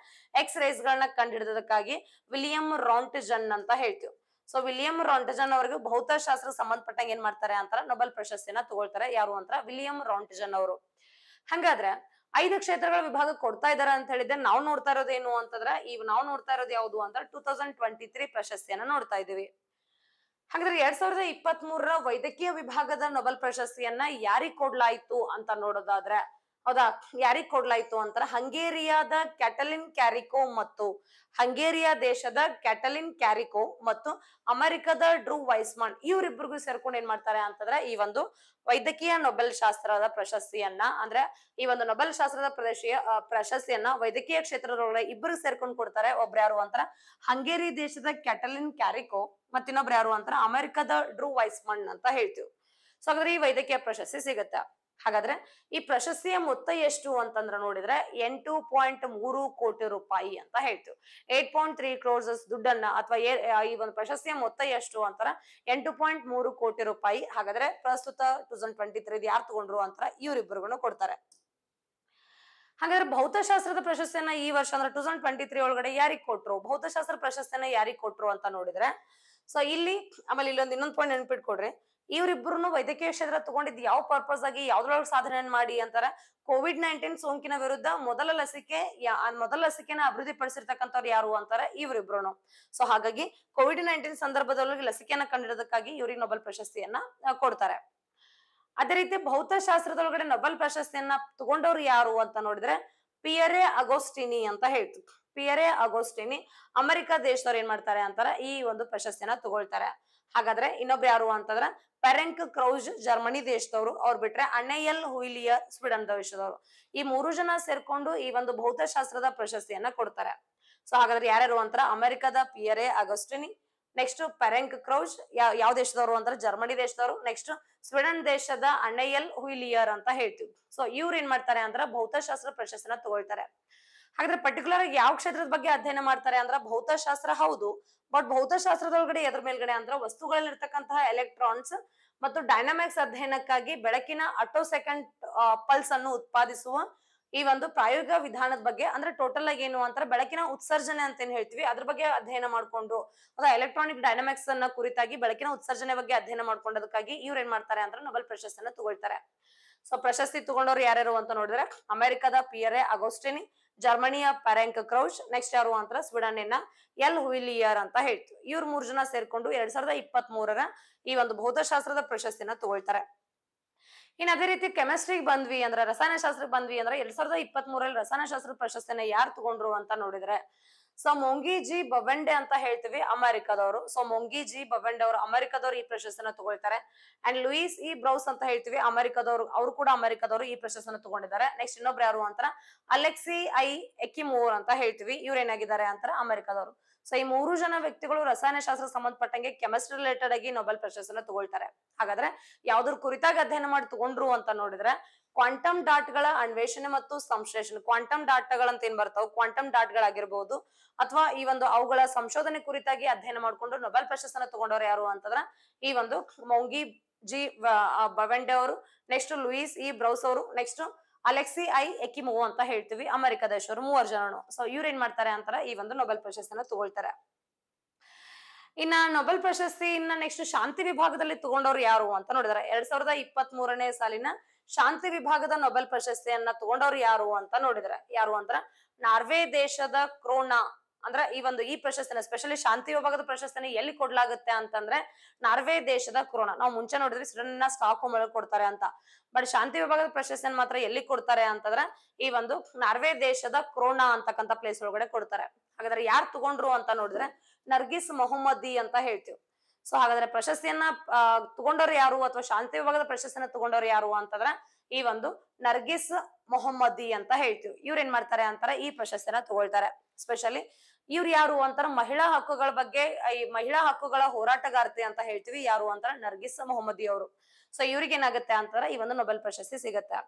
ಎಕ್ಸ್ ರೇಸ್ ಗಳನ್ನ ಕಂಡುಹಿಡಿದಕ್ಕಾಗಿ ವಿಲಿಯಂ ರಾಂಟಜನ್ ಅಂತ ಹೇಳ್ತೀವಿ ಸೊ ವಿಲಿಯಂ ರಾಂಟಜನ್ ಅವರಿಗೆ ಭೌತಶಾಸ್ತ್ರ ಸಂಬಂಧಪಟ್ಟಂಗೆ ಏನ್ ಮಾಡ್ತಾರೆ ಅಂತಾರ ನೊಬೆಲ್ ಪ್ರಶಸ್ತಿನ ತಗೊಳ್ತಾರೆ ಯಾರು ಅಂತ ವಿಲಿಯಂ ರಾಂಟಜನ್ ಅವರು ಹಂಗಾದ್ರೆ ಐದು ಕ್ಷೇತ್ರಗಳ ವಿಭಾಗ ಕೊಡ್ತಾ ಇದಾರೆ ಅಂತ ಹೇಳಿದ್ರೆ ನಾವು ನೋಡ್ತಾ ಇರೋದೇನು ಅಂತಂದ್ರೆ ಈಗ ನಾವು ನೋಡ್ತಾ ಇರೋದು ಯಾವುದು ಅಂತ ಟೂ ತೌಸಂಡ್ ಟ್ವೆಂಟಿ ತ್ರೀ ಪ್ರಶಸ್ತಿಯನ್ನ ನೋಡ್ತಾ ಇದೀವಿ ಹಾಗಾದ್ರೆ ಎರಡ್ ಸಾವಿರದ ಇಪ್ಪತ್ತ್ ಮೂರರ ವೈದ್ಯಕೀಯ ವಿಭಾಗದ ನೊಬೆಲ್ ಪ್ರಶಸ್ತಿಯನ್ನ ಯಾರಿಗ್ ಕೊಡ್ಲಾಯ್ತು ಅಂತ ನೋಡೋದಾದ್ರೆ ಹೌದಾ ಯಾರಿಗ್ ಕೊಡ್ಲಾಯ್ತು ಅಂತಾರ ಹಂಗೇರಿಯಾದ ಕ್ಯಾಟಲಿನ್ ಕ್ಯಾರಿಕೋ ಮತ್ತು ಹಂಗೇರಿಯಾ ದೇಶದ ಕ್ಯಾಟಲಿನ್ ಕ್ಯಾರಿಕೋ ಮತ್ತು ಅಮೆರಿಕದ ಡ್ರೂ ವೈಸ್ಮಾನ್ ಇವ್ರಿಬ್ರಿಗೂ ಸೇರ್ಕೊಂಡು ಏನ್ ಮಾಡ್ತಾರೆ ಅಂತಂದ್ರೆ ಈ ಒಂದು ವೈದ್ಯಕೀಯ ನೊಬೆಲ್ ಶಾಸ್ತ್ರದ ಪ್ರಶಸ್ತಿಯನ್ನ ಅಂದ್ರೆ ಈ ಒಂದು ನೊಬೆಲ್ ಶಾಸ್ತ್ರದ ಪ್ರದೇಶಿಯ ಪ್ರಶಸ್ತಿಯನ್ನ ವೈದ್ಯಕೀಯ ಕ್ಷೇತ್ರದೊಳಗೆ ಇಬ್ಬರು ಸೇರ್ಕೊಂಡು ಕೊಡ್ತಾರೆ ಒಬ್ರು ಯಾರು ಅಂತಾರ ಹಂಗೇರಿ ದೇಶದ ಕ್ಯಾಟಲಿನ್ ಕ್ಯಾರಿಕೋ ಮತ್ತಿನ್ನೊಬ್ರು ಯಾರು ಅಂತಾರ ಅಮೆರಿಕದ ಡ್ರೂ ವೈಸ್ಮನ್ ಅಂತ ಹೇಳ್ತೀವಿ ಸೊ ಹಾಗಾದ್ರೆ ಈ ವೈದ್ಯಕೀಯ ಪ್ರಶಸ್ತಿ ಸಿಗುತ್ತೆ ಹಾಗಾದ್ರೆ ಈ ಪ್ರಶಸ್ತಿಯ ಮೊತ್ತ ಎಷ್ಟು ಅಂತಂದ್ರ ನೋಡಿದ್ರೆ ಎಂಟು ಪಾಯಿಂಟ್ ಮೂರು ಕೋಟಿ ರೂಪಾಯಿ ಅಂತ ಹೇಳ್ತೀವಿ ಏಟ್ ಪಾಯಿಂಟ್ ತ್ರೀ ಕ್ರೋರ್ಸ್ ದುಡ್ಡನ್ನ ಅಥವಾ ಈ ಒಂದು ಪ್ರಶಸ್ತಿಯ ಮೊತ್ತ ಎಷ್ಟು ಅಂತಾರ ಎಂಟು ಪಾಯಿಂಟ್ ಮೂರು ಕೋಟಿ ರೂಪಾಯಿ ಹಾಗಾದ್ರೆ ಪ್ರಸ್ತುತ ಟೂ ತೌಸಂಡ್ ಟ್ವೆಂಟಿ ತ್ರೀ ಯಾರು ತಗೊಂಡ್ರು ಅಂತ ಇವರಿಬ್ಬರಿಗೂ ಕೊಡ್ತಾರೆ ಹಾಗಾದ್ರೆ ಭೌತಶಾಸ್ತ್ರದ ಪ್ರಶಸ್ತಿಯನ್ನ ಈ ವರ್ಷ ಅಂದ್ರೆ ಟೂ ತೌಸಂಡ್ ಟ್ವೆಂಟಿ ತ್ರೀ ಒಳಗಡೆ ಯಾರಿಗೆ ಕೊಟ್ರು ಭೌತಶಾಸ್ತ್ರ ಪ್ರಶಸ್ತಿಯನ್ನ ಯಾರಿಗೆ ಕೊಟ್ರು ಅಂತ ನೋಡಿದ್ರೆ ಸೊ ಇಲ್ಲಿ ಆಮೇಲೆ ಇಲ್ಲೊಂದು ಇನ್ನೊಂದು ಪಾಯಿಂಟ್ ನೆನ್ಪಿಟ್ಕೊಡ್ರಿ ಇವರಿಬ್ಬರು ವೈದ್ಯಕೀಯ ಕ್ಷೇತ್ರ ತಗೊಂಡಿದ್ ಯಾವ ಪರ್ಪಸ್ ಆಗಿ ಯಾವ್ದ್ರೊಳಗೆ ಸಾಧನೆ ಮಾಡಿ ಅಂತಾರ ಕೋವಿಡ್ ನೈನ್ಟೀನ್ ಸೋಂಕಿನ ವಿರುದ್ಧ ಮೊದಲ ಲಸಿಕೆ ಮೊದಲ ಲಸಿಕೆನ ಅಭಿವೃದ್ಧಿ ಪಡಿಸಿರ್ತಕ್ಕಂಥವ್ರು ಯಾರು ಅಂತಾರೆ ಇವರಿಬ್ರು ಸೊ ಹಾಗಾಗಿ ಕೋವಿಡ್ ನೈನ್ಟೀನ್ ಸಂದರ್ಭದಲ್ಲಿ ಲಸಿಕೆಯನ್ನ ಕಂಡಿಡೋದಕ್ಕಾಗಿ ಇವ್ರಿಗೆ ನೊಬೆಲ್ ಪ್ರಶಸ್ತಿಯನ್ನ ಕೊಡ್ತಾರೆ ಅದೇ ರೀತಿ ಭೌತಶಾಸ್ತ್ರದೊಳಗಡೆ ನೊಬೆಲ್ ಪ್ರಶಸ್ತಿಯನ್ನ ತಗೊಂಡವ್ರು ಯಾರು ಅಂತ ನೋಡಿದ್ರೆ ಪಿಯರೆ ಅಗೋಸ್ಟಿನಿ ಅಂತ ಹೇಳ್ತು ಪಿಯರೆ ಅಗೋಸ್ಟಿನಿ ಅಮೆರಿಕ ದೇಶದವ್ರು ಏನ್ ಮಾಡ್ತಾರೆ ಅಂತಾರ ಈ ಒಂದು ಪ್ರಶಸ್ತಿಯನ್ನ ತಗೊಳ್ತಾರೆ ಹಾಗಾದ್ರೆ ಇನ್ನೊಬ್ರು ಯಾರು ಅಂತಂದ್ರ ಪೆರೆಂಕ್ ಕ್ರೌಜ್ ಜರ್ಮನಿ ದೇಶದವರು ಅವ್ರು ಬಿಟ್ರೆ ಅಣ್ಣೆಯಲ್ ಹುಯಿಲಿಯ ಸ್ವೀಡನ್ ದೇಶದವರು ಈ ಮೂರು ಜನ ಸೇರ್ಕೊಂಡು ಈ ಒಂದು ಭೌತಶಾಸ್ತ್ರದ ಪ್ರಶಸ್ತಿಯನ್ನ ಕೊಡ್ತಾರೆ ಸೊ ಹಾಗಾದ್ರೆ ಯಾರ್ಯಾರು ಅಂತಾರ ಅಮೆರಿಕದ ಪಿಯರೆ ಅಗಸ್ಟಿನಿ ನೆಕ್ಸ್ಟ್ ಪೆರೆಂಕ್ ಕ್ರೌಜ್ ಯಾವ ಯಾವ ದೇಶದವರು ಅಂತ ಜರ್ಮನಿ ದೇಶದವರು ನೆಕ್ಸ್ಟ್ ಸ್ವೀಡನ್ ದೇಶದ ಅಣ್ಣೆಯಲ್ ಹುಯಿಲಿಯರ್ ಅಂತ ಹೇಳ್ತೀವಿ ಸೊ ಇವ್ರು ಏನ್ ಮಾಡ್ತಾರೆ ಅಂದ್ರ ಭೌತಶಾಸ್ತ್ರ ಪ್ರಶಸ್ತಿನ ತಗೊಳ್ತಾರೆ ಹಾಗಾದ್ರೆ ಪರ್ಟಿಕ್ಯುಲರ್ ಯಾವ ಕ್ಷೇತ್ರದ ಬಗ್ಗೆ ಅಧ್ಯಯನ ಮಾಡ್ತಾರೆ ಅಂದ್ರ ಭೌತಶಾಸ್ತ್ರ ಹೌದು ಬಟ್ ಭೌತಶಾಸ್ತ್ರದೊಳಗಡೆ ಎದ್ರ ಮೇಲ್ಗಡೆ ಅಂದ್ರೆ ವಸ್ತುಗಳಲ್ಲಿ ಇರ್ತಕ್ಕಂತಹ ಎಲೆಕ್ಟ್ರಾನ್ಸ್ ಮತ್ತು ಡೈನಾಮಿಕ್ಸ್ ಅಧ್ಯಯನಕ್ಕಾಗಿ ಬೆಳಕಿನ ಅಟೋ ಸೆಕೆಂಡ್ ಪಲ್ಸ್ ಅನ್ನು ಉತ್ಪಾದಿಸುವ ಈ ಒಂದು ಪ್ರಾಯೋಗಿಕ ವಿಧಾನದ ಬಗ್ಗೆ ಅಂದ್ರೆ ಟೋಟಲ್ ಆಗಿ ಏನು ಅಂತಾರೆ ಬೆಳಕಿನ ಉತ್ಸರ್ಜನೆ ಅಂತ ಏನ್ ಹೇಳ್ತೀವಿ ಅದ್ರ ಬಗ್ಗೆ ಅಧ್ಯಯನ ಮಾಡ್ಕೊಂಡು ಅಥವಾ ಎಲೆಕ್ಟ್ರಾನಿಕ್ ಡೈನಾಮಿಕ್ಸ್ ಅನ್ನ ಕುರಿತಾಗಿ ಬೆಳಕಿನ ಉತ್ಸರ್ಜನೆ ಬಗ್ಗೆ ಅಧ್ಯಯನ ಮಾಡ್ಕೊಂಡದಕ್ಕಾಗಿ ಇವ್ರು ಏನ್ ಮಾಡ್ತಾರೆ ಅಂದ್ರೆ ನೊಬೆಲ್ ಪ್ರಶಸ್ತಿಯನ್ನು ತಗೊಳ್ತಾರೆ ಸೊ ಪ್ರಶಸ್ತಿ ತಗೊಂಡವ್ರು ಯಾರ್ಯಾರು ಅಂತ ನೋಡಿದ್ರೆ ಅಮೆರಿಕದ ಪಿಯರೆ ಅಗೋಸ್ಟಿನಿ ಜರ್ಮನಿಯ ಪೆರೆಂಕ್ ಕ್ರೌಚ್ ನೆಕ್ಸ್ಟ್ ಯಾರು ಅಂತ ಎನ್ನ ಎಲ್ ಹುಯಿಲಿಯರ್ ಅಂತ ಹೇಳ್ತೀವಿ ಇವ್ರ ಮೂರ್ ಜನ ಸೇರ್ಕೊಂಡು ಎರಡ್ ಸಾವಿರದ ಇಪ್ಪತ್ತ್ ಮೂರರ ಈ ಒಂದು ಭೌತಶಾಸ್ತ್ರದ ಪ್ರಶಸ್ತಿನ ತಗೊಳ್ತಾರೆ ಇನ್ ಅದೇ ರೀತಿ ಕೆಮಿಸ್ಟ್ರಿಗೆ ಬಂದ್ವಿ ಅಂದ್ರೆ ರಸಾಯನಶಾಸ್ತ್ರಕ್ಕೆ ಬಂದ್ವಿ ಅಂದ್ರೆ ಎರಡ್ ಸಾವಿರದ ಇಪ್ಪತ್ತ್ ಮೂರಲ್ಲಿ ರಸಾಯನಶಾಸ್ತ್ರ ಪ್ರಶಸ್ತಿನ ಯಾರು ತಗೊಂಡ್ರು ಅಂತ ನೋಡಿದ್ರೆ ಸೊ ಮೊಂಗಿಜಿ ಬಬಂಡೆ ಅಂತ ಹೇಳ್ತೀವಿ ಅಮೆರಿಕದವರು ಸೊ ಮೊಂಗಿಜಿ ಬಬಂಡೆ ಅವರು ಅಮೆರಿಕದವರು ಈ ಪ್ರಶಸ್ತನ ತಗೊಳ್ತಾರೆ ಅಂಡ್ ಲೂಯಿಸ್ ಇ ಬ್ರೌಸ್ ಅಂತ ಹೇಳ್ತೀವಿ ಅಮೆರಿಕದವರು ಅವರು ಕೂಡ ಅಮೆರಿಕದವರು ಈ ಪ್ರಶಸ್ತನ ತಗೊಂಡಿದ್ದಾರೆ ನೆಕ್ಸ್ಟ್ ಇನ್ನೊಬ್ರು ಯಾರು ಅಂತ ಅಲೆಕ್ಸಿ ಐ ಎಕಿಮೋರ್ ಅಂತ ಹೇಳ್ತೀವಿ ಇವ್ರು ಏನಾಗಿದ್ದಾರೆ ಅಂತ ಅಮೆರಿಕದವರು ಸೊ ಈ ಮೂರು ಜನ ವ್ಯಕ್ತಿಗಳು ರಸಾಯನಶಾಸ್ತ್ರ ಸಂಬಂಧಪಟ್ಟಂಗೆ ಕೆಮಿಸ್ಟ್ರಿ ರಿಲೇಟೆಡ್ ಆಗಿ ನೊಬೆಲ್ ಪ್ರಶಸ್ತನ ತಗೊಳ್ತಾರೆ ಹಾಗಾದ್ರೆ ಯಾವ್ದ್ರ ಕುರಿತಾಗಿ ಅಧ್ಯಯನ ಮಾಡಿ ತಗೊಂಡ್ರು ಅಂತ ನೋಡಿದ್ರೆ ಕ್ವಾಂಟಮ್ ಡಾಟ್ ಗಳ ಅನ್ವೇಷಣೆ ಮತ್ತು ಸಂಶ್ಲೇಷಣೆ ಕ್ವಾಂಟಮ್ ಡಾಟ್ ಗಳಂತ ಏನ್ ಬರ್ತಾವ ಕ್ವಾಂಟಮ್ ಡಾಟ್ ಗಳಾಗಿರ್ಬಹುದು ಅಥವಾ ಈ ಒಂದು ಅವುಗಳ ಸಂಶೋಧನೆ ಕುರಿತಾಗಿ ಅಧ್ಯಯನ ಮಾಡಿಕೊಂಡು ನೊಬೆಲ್ ಪ್ರಶಸ್ತಿನ ತಗೊಂಡವ್ರು ಯಾರು ಅಂತಂದ್ರ ಈ ಒಂದು ಮೌಂಗಿ ಜಿ ಬವೆಂಡೆ ಅವರು ನೆಕ್ಸ್ಟ್ ಲೂಯಿಸ್ ಇ ಬ್ರೌಸ್ ಅವರು ನೆಕ್ಸ್ಟ್ ಅಲೆಕ್ಸಿ ಐ ಎಕಿಮೋ ಅಂತ ಹೇಳ್ತೀವಿ ಅಮೆರಿಕ ದೇಶವರು ಮೂವರು ಜನನು ಸೊ ಇವ್ರು ಏನ್ ಮಾಡ್ತಾರೆ ಅಂತಾರ ಈ ಒಂದು ನೊಬೆಲ್ ಪ್ರಶಸ್ತಿನ ತಗೊಳ್ತಾರೆ ಇನ್ನ ನೊಬೆಲ್ ಪ್ರಶಸ್ತಿ ಇನ್ನ ನೆಕ್ಸ್ಟ್ ಶಾಂತಿ ವಿಭಾಗದಲ್ಲಿ ತಗೊಂಡವ್ರು ಯಾರು ಅಂತ ನೋಡಿದಾರೆ ಎರಡ್ ಸಾವಿರದ ಇಪ್ಪತ್ತ್ ಮೂರನೇ ಸಾಲಿನ ಶಾಂತಿ ವಿಭಾಗದ ನೊಬೆಲ್ ಪ್ರಶಸ್ತಿಯನ್ನ ತಗೊಂಡವ್ರು ಯಾರು ಅಂತ ನೋಡಿದ್ರೆ ಯಾರು ಅಂದ್ರ ನಾರ್ವೆ ದೇಶದ ಕ್ರೋನಾ ಅಂದ್ರ ಈ ಒಂದು ಈ ಪ್ರಶಸ್ತಿನ ಸ್ಪೆಷಲಿ ಶಾಂತಿ ವಿಭಾಗದ ಪ್ರಶಸ್ತಿನ ಎಲ್ಲಿ ಕೊಡ್ಲಾಗುತ್ತೆ ಅಂತಂದ್ರೆ ನಾರ್ವೆ ದೇಶದ ಕ್ರೋನಾ ನಾವು ಮುಂಚೆ ನೋಡಿದ್ವಿ ಸ್ಟಾಕ್ ಸ್ಟಾಕ್ಹೋಮ್ ಒಳಗೆ ಕೊಡ್ತಾರೆ ಅಂತ ಬಟ್ ಶಾಂತಿ ವಿಭಾಗದ ಪ್ರಶಸ್ತಿನ ಮಾತ್ರ ಎಲ್ಲಿ ಕೊಡ್ತಾರೆ ಅಂತಂದ್ರೆ ಈ ಒಂದು ನಾರ್ವೆ ದೇಶದ ಕ್ರೋನಾ ಅಂತಕ್ಕಂತ ಪ್ಲೇಸ್ ಒಳಗಡೆ ಕೊಡ್ತಾರೆ ಹಾಗಾದ್ರೆ ಯಾರು ತಗೊಂಡ್ರು ಅಂತ ನೋಡಿದ್ರೆ ನರ್ಗಿಸ್ ಮೊಹಮ್ಮದಿ ಅಂತ ಹೇಳ್ತೀವಿ ಸೊ ಹಾಗಾದ್ರೆ ಪ್ರಶಸ್ತಿಯನ್ನ ತಗೊಂಡವ್ರು ಯಾರು ಅಥವಾ ಶಾಂತಿ ವಿಭಾಗದ ಪ್ರಶಸ್ತಿಯನ್ನ ತಗೊಂಡವ್ರು ಯಾರು ಅಂತಂದ್ರೆ ಈ ಒಂದು ನರ್ಗಿಸ್ ಮೊಹಮ್ಮದಿ ಅಂತ ಹೇಳ್ತೀವಿ ಇವ್ರ ಏನ್ ಮಾಡ್ತಾರೆ ಅಂತಾರ ಈ ಪ್ರಶಸ್ತಿನ ತಗೊಳ್ತಾರೆ ಸ್ಪೆಷಲಿ ಇವ್ರು ಯಾರು ಅಂತಾರ ಮಹಿಳಾ ಹಕ್ಕುಗಳ ಬಗ್ಗೆ ಈ ಮಹಿಳಾ ಹಕ್ಕುಗಳ ಹೋರಾಟಗಾರ್ತಿ ಅಂತ ಹೇಳ್ತೀವಿ ಯಾರು ಅಂತಾರ ನರ್ಗಿಸ್ ಮೊಹಮ್ಮದಿ ಅವರು ಸೊ ಇವ್ರಿಗೆ ಏನಾಗುತ್ತೆ ಈ ಒಂದು ನೊಬೆಲ್ ಪ್ರಶಸ್ತಿ ಸಿಗತ್ತೆ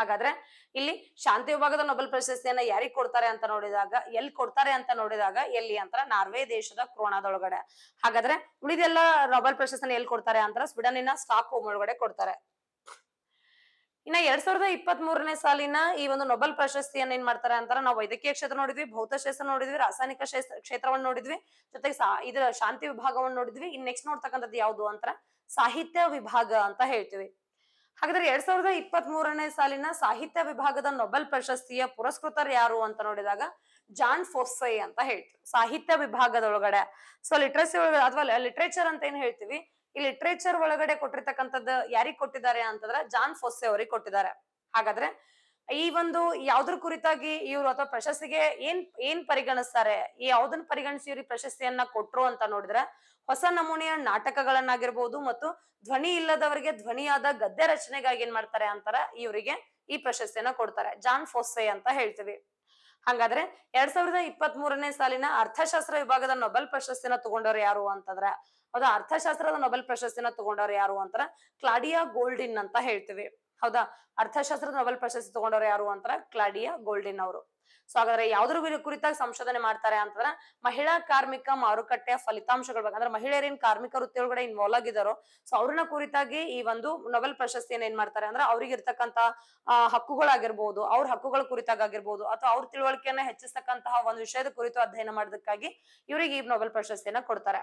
ಹಾಗಾದ್ರೆ ಇಲ್ಲಿ ಶಾಂತಿ ವಿಭಾಗದ ನೊಬೆಲ್ ಪ್ರಶಸ್ತಿಯನ್ನ ಯಾರಿಗೆ ಕೊಡ್ತಾರೆ ಅಂತ ನೋಡಿದಾಗ ಎಲ್ಲಿ ಕೊಡ್ತಾರೆ ಅಂತ ನೋಡಿದಾಗ ಎಲ್ಲಿ ಅಂತ ನಾರ್ವೆ ದೇಶದ ಕ್ರೋನಾದೊಳಗಡೆ ಹಾಗಾದ್ರೆ ಉಳಿದೆಲ್ಲ ನೊಬೆಲ್ ಪ್ರಶಸ್ತಿನ ಎಲ್ಲಿ ಕೊಡ್ತಾರೆ ಅಂತ ಸ್ವಿಡನ್ನಿನ ಸ್ಟಾಕ್ ಹೋಮ್ ಒಳಗಡೆ ಕೊಡ್ತಾರೆ ಇನ್ನ ಎರಡ್ ಸಾವಿರದ ಇಪ್ಪತ್ತ್ ಮೂರನೇ ಸಾಲಿನ ಈ ಒಂದು ನೊಬೆಲ್ ಪ್ರಶಸ್ತಿಯನ್ನ ಏನ್ ಮಾಡ್ತಾರೆ ಅಂತ ನಾವು ವೈದ್ಯಕೀಯ ಕ್ಷೇತ್ರ ನೋಡಿದ್ವಿ ಭೌತಶಾಸ್ತ್ರ ನೋಡಿದ್ವಿ ರಾಸಾಯನಿಕ ಕ್ಷೇತ್ರವನ್ನು ನೋಡಿದ್ವಿ ಜೊತೆಗೆ ಇದರ ಶಾಂತಿ ವಿಭಾಗವನ್ನು ನೋಡಿದ್ವಿ ಇನ್ ನೆಕ್ಸ್ಟ್ ನೋಡ್ತಕ್ಕಂಥದ್ದು ಯಾವ್ದು ಅಂತ ಸಾಹಿತ್ಯ ವಿಭಾಗ ಅಂತ ಹೇಳ್ತೀವಿ ಹಾಗಾದ್ರೆ ಎರಡ್ ಸಾವಿರದ ಇಪ್ಪತ್ತ್ ಮೂರನೇ ಸಾಲಿನ ಸಾಹಿತ್ಯ ವಿಭಾಗದ ನೊಬೆಲ್ ಪ್ರಶಸ್ತಿಯ ಪುರಸ್ಕೃತರು ಯಾರು ಅಂತ ನೋಡಿದಾಗ ಜಾನ್ ಫೋಸೈ ಅಂತ ಹೇಳ್ತೀವಿ ಸಾಹಿತ್ಯ ವಿಭಾಗದೊಳಗಡೆ ಸೊ ಲಿಟ್ರಸಿ ಒಳಗಡೆ ಅಥವಾ ಲಿಟ್ರೇಚರ್ ಅಂತ ಏನ್ ಹೇಳ್ತೀವಿ ಈ ಲಿಟ್ರೇಚರ್ ಒಳಗಡೆ ಕೊಟ್ಟಿರ್ತಕ್ಕಂಥದ್ದು ಯಾರಿಗ್ ಕೊಟ್ಟಿದ್ದಾರೆ ಅಂತಂದ್ರೆ ಜಾನ್ ಫೋಸೆ ಅವ್ರಿಗೆ ಕೊಟ್ಟಿದ್ದಾರೆ ಹಾಗಾದ್ರೆ ಈ ಒಂದು ಯಾವ್ದ್ರ ಕುರಿತಾಗಿ ಇವ್ರು ಅಥವಾ ಪ್ರಶಸ್ತಿಗೆ ಏನ್ ಏನ್ ಪರಿಗಣಿಸ್ತಾರೆ ಯಾವ್ದನ್ನ ಪರಿಗಣಿಸಿ ಇವ್ರಿಗೆ ಪ್ರಶಸ್ತಿಯನ್ನ ಕೊಟ್ರು ಅಂತ ನೋಡಿದ್ರೆ ಹೊಸ ನಮೂನೆಯ ನಾಟಕಗಳನ್ನಾಗಿರ್ಬಹುದು ಮತ್ತು ಧ್ವನಿ ಇಲ್ಲದವರಿಗೆ ಧ್ವನಿಯಾದ ಗದ್ಯ ರಚನೆಗಾಗಿ ಏನ್ ಮಾಡ್ತಾರೆ ಅಂತಾರ ಇವರಿಗೆ ಈ ಪ್ರಶಸ್ತಿಯನ್ನ ಕೊಡ್ತಾರೆ ಜಾನ್ ಫೋಸ್ಸೆ ಅಂತ ಹೇಳ್ತೀವಿ ಹಂಗಾದ್ರೆ ಎರಡ್ ಸಾವಿರದ ಇಪ್ಪತ್ತ್ ಮೂರನೇ ಸಾಲಿನ ಅರ್ಥಶಾಸ್ತ್ರ ವಿಭಾಗದ ನೊಬೆಲ್ ಪ್ರಶಸ್ತಿನ ತಗೊಂಡವ್ರು ಯಾರು ಅಂತಂದ್ರ ಹೌದಾ ಅರ್ಥಶಾಸ್ತ್ರದ ನೊಬೆಲ್ ಪ್ರಶಸ್ತಿನ ತಗೊಂಡವ್ರು ಯಾರು ಅಂತಾರ ಕ್ಲಾಡಿಯಾ ಗೋಲ್ಡಿನ್ ಅಂತ ಹೇಳ್ತೀವಿ ಹೌದಾ ಅರ್ಥಶಾಸ್ತ್ರದ ನೊಬೆಲ್ ಪ್ರಶಸ್ತಿ ತಗೊಂಡವ್ರು ಯಾರು ಅಂತಾರ ಕ್ಲಾಡಿಯಾ ಗೋಲ್ಡಿನ್ ಅವರು ಸೊ ಹಾಗಾದ್ರೆ ಯಾವ್ದ್ರ ಕುರಿತಾಗಿ ಸಂಶೋಧನೆ ಮಾಡ್ತಾರೆ ಅಂತಂದ್ರ ಮಹಿಳಾ ಕಾರ್ಮಿಕ ಮಾರುಕಟ್ಟೆಯ ಫಲಿತಾಂಶಗಳ ಬಗ್ಗೆ ಅಂದ್ರೆ ಮಹಿಳೆಯರೇನ್ ಕಾರ್ಮಿಕ ಒಳಗಡೆ ಇನ್ವಾಲ್ವ್ ಆಗಿದಾರೋ ಸೊ ಅವ್ರನ್ನ ಕುರಿತಾಗಿ ಈ ಒಂದು ನೊಬೆಲ್ ಪ್ರಶಸ್ತಿಯನ್ನು ಏನ್ ಮಾಡ್ತಾರೆ ಅಂದ್ರೆ ಅವ್ರಿಗೆ ಇರ್ತಕ್ಕಂತ ಹಕ್ಕುಗಳಾಗಿರ್ಬಹುದು ಅವ್ರ ಹಕ್ಕುಗಳ ಕುರಿತಾಗಿರ್ಬಹುದು ಅಥವಾ ಅವ್ರ ತಿಳುವಳಿಕೆಯನ್ನ ಹೆಚ್ಚಿಸ್ತಕ್ಕಂತಹ ಒಂದು ವಿಷಯದ ಕುರಿತು ಅಧ್ಯಯನ ಮಾಡೋದಕ್ಕಾಗಿ ಇವರಿಗೆ ಈ ನೊಬೆಲ್ ಪ್ರಶಸ್ತಿಯನ್ನ ಕೊಡ್ತಾರೆ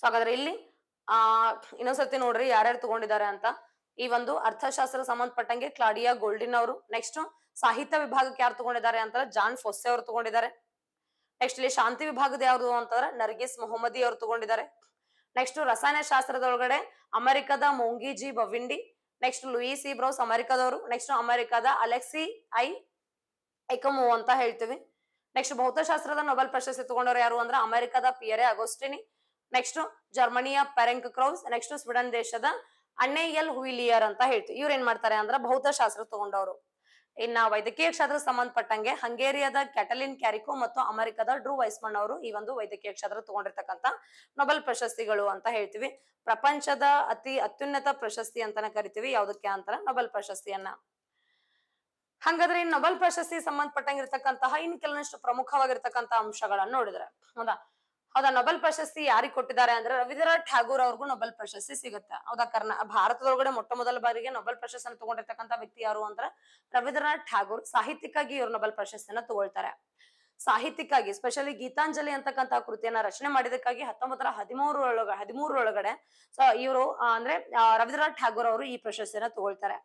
ಸೊ ಹಾಗಾದ್ರೆ ಇಲ್ಲಿ ಆ ಇನ್ನೊಂದ್ಸರ್ತಿ ನೋಡ್ರಿ ಯಾರ್ಯಾರು ತಗೊಂಡಿದ್ದಾರೆ ಅಂತ ಈ ಒಂದು ಅರ್ಥಶಾಸ್ತ್ರ ಸಂಬಂಧಪಟ್ಟಂಗೆ ಕ್ಲಾಡಿಯಾ ಗೋಲ್ಡಿನ್ ಅವರು ನೆಕ್ಸ್ಟ್ ಸಾಹಿತ್ಯ ವಿಭಾಗಕ್ಕೆ ಯಾರು ತಗೊಂಡಿದ್ದಾರೆ ಅಂತಂದ್ರೆ ಜಾನ್ ಫೊಸ್ಸೆ ಅವರು ತಗೊಂಡಿದ್ದಾರೆ ನೆಕ್ಸ್ಟ್ ಇಲ್ಲಿ ಶಾಂತಿ ವಿಭಾಗದ ಯಾರು ಅಂತಂದ್ರೆ ನರ್ಗಿಸ್ ಮೊಹಮ್ಮದಿ ಅವರು ತಗೊಂಡಿದ್ದಾರೆ ನೆಕ್ಸ್ಟ್ ರಸಾಯನ ಶಾಸ್ತ್ರದ ಒಳಗಡೆ ಅಮೆರಿಕದ Moungi G Bawendi next Louis E Brus ಅಮೆರಿಕದವರು ನೆಕ್ಸ್ಟ್ ಅಮೆರಿಕದ ಅಲೆಕ್ಸಿ ಐ ಐಕಮೋ ಅಂತ ಹೇಳ್ತೀವಿ ನೆಕ್ಸ್ಟ್ ಭೌತಶಾಸ್ತ್ರದ ನೊಬೆಲ್ ಪ್ರಶಸ್ತಿ ತಗೊಂಡವರು ಯಾರು ಅಂದ್ರೆ ಅಮೆರಿಕದ ಪಿಯರೆ ಅಗೋಸ್ಟಿನಿ ನೆಕ್ಸ್ಟ್ ಜರ್ಮನಿಯ ಪೆರೆಂಕ್ ಕ್ರೌಸ್ ನೆಕ್ಸ್ಟ್ ಸ್ವೀಡನ್ ದೇಶದ ಅಣ್ಣೆ ಎಲ್ ಹುಯಿಲಿಯರ್ ಅಂತ ಹೇಳ್ತೀವಿ ಇವ್ರು ಏನ್ ಮಾಡ್ತಾರೆ ಅಂದ್ರೆ ಭೌತಶಾಸ್ತ್ರ ತಗೊಂಡವರು ಇನ್ನ ವೈದ್ಯಕೀಯ ಕ್ಷೇತ್ರಕ್ಕೆ ಸಂಬಂಧಪಟ್ಟಂಗೆ ಹಂಗೇರಿಯಾದ ಕ್ಯಾಟಲಿನ್ ಕ್ಯಾರಿಕೋ ಮತ್ತು ಅಮೆರಿಕದ ಡ್ರೂ ವೈಸ್ಮನ್ ಅವರು ಈ ಒಂದು ವೈದ್ಯಕೀಯ ಕ್ಷೇತ್ರ ತಗೊಂಡಿರ್ತಕ್ಕಂಥ ನೊಬೆಲ್ ಪ್ರಶಸ್ತಿಗಳು ಅಂತ ಹೇಳ್ತೀವಿ ಪ್ರಪಂಚದ ಅತಿ ಅತ್ಯುನ್ನತ ಪ್ರಶಸ್ತಿ ಅಂತಾನೆ ಕರಿತೀವಿ ಯಾವ್ದಕ್ಕೆ ಅಂತಾರೆ ನೊಬೆಲ್ ಪ್ರಶಸ್ತಿಯನ್ನ ಹಂಗಾದ್ರೆ ಈ ನೊಬೆಲ್ ಪ್ರಶಸ್ತಿ ಸಂಬಂಧಪಟ್ಟಂಗಿರ್ತಕ್ಕಂತಹ ಇನ್ ಕೆಲವಷ್ಟು ಪ್ರಮುಖವಾಗಿರ್ತಕ್ಕಂಥ ಅಂಶಗಳನ್ನ ನೋಡಿದ್ರೆ ಹೌದಾ ಹೌದ ನೊಬೆಲ್ ಪ್ರಶಸ್ತಿ ಯಾರಿಗೆ ಕೊಟ್ಟಿದ್ದಾರೆ ಅಂದ್ರೆ ರವೀಂದ್ರನಾಥ್ ಠಾಗೂರ್ ಅವ್ರಿಗೂ ನೊಬೆಲ್ ಪ್ರಶಸ್ತಿ ಸಿಗುತ್ತೆ ಹೌದಾ ಕರ್ನಾ ಭಾರತದೊಳಗಡೆ ಮೊಟ್ಟ ಮೊದಲ ಬಾರಿಗೆ ನೊಬೆಲ್ ಪ್ರಶಸ್ತಿಯನ್ನು ತಗೊಂಡಿರ್ತಕ್ಕಂಥ ವ್ಯಕ್ತಿ ಯಾರು ಅಂದ್ರೆ ರವೀಂದ್ರನಾಥ್ ಠಾಗೂರ್ ಸಾಹಿತ್ಯಕ್ಕಾಗಿ ಇವ್ರು ನೊಬೆಲ್ ಪ್ರಶಸ್ತಿಯನ್ನ ತಗೊಳ್ತಾರೆ ಸಾಹಿತ್ಯಕ್ಕಾಗಿ ಸ್ಪೆಷಲಿ ಗೀತಾಂಜಲಿ ಅಂತಕ್ಕಂತಹ ಕೃತಿಯನ್ನ ರಚನೆ ಮಾಡಿದಕ್ಕಾಗಿ ಹತ್ತೊಂಬತ್ತರ ಹದಿಮೂರು ಒಳಗ ಹದಿಮೂರರೊಳಗಡೆ ಸೊ ಇವರು ಅಂದ್ರೆ ರವೀಂದ್ರನಾಥ್ ಠಾಗೂರ್ ಅವರು ಈ ಪ್ರಶಸ್ತಿಯನ್ನ ತಗೊಳ್ತಾರೆ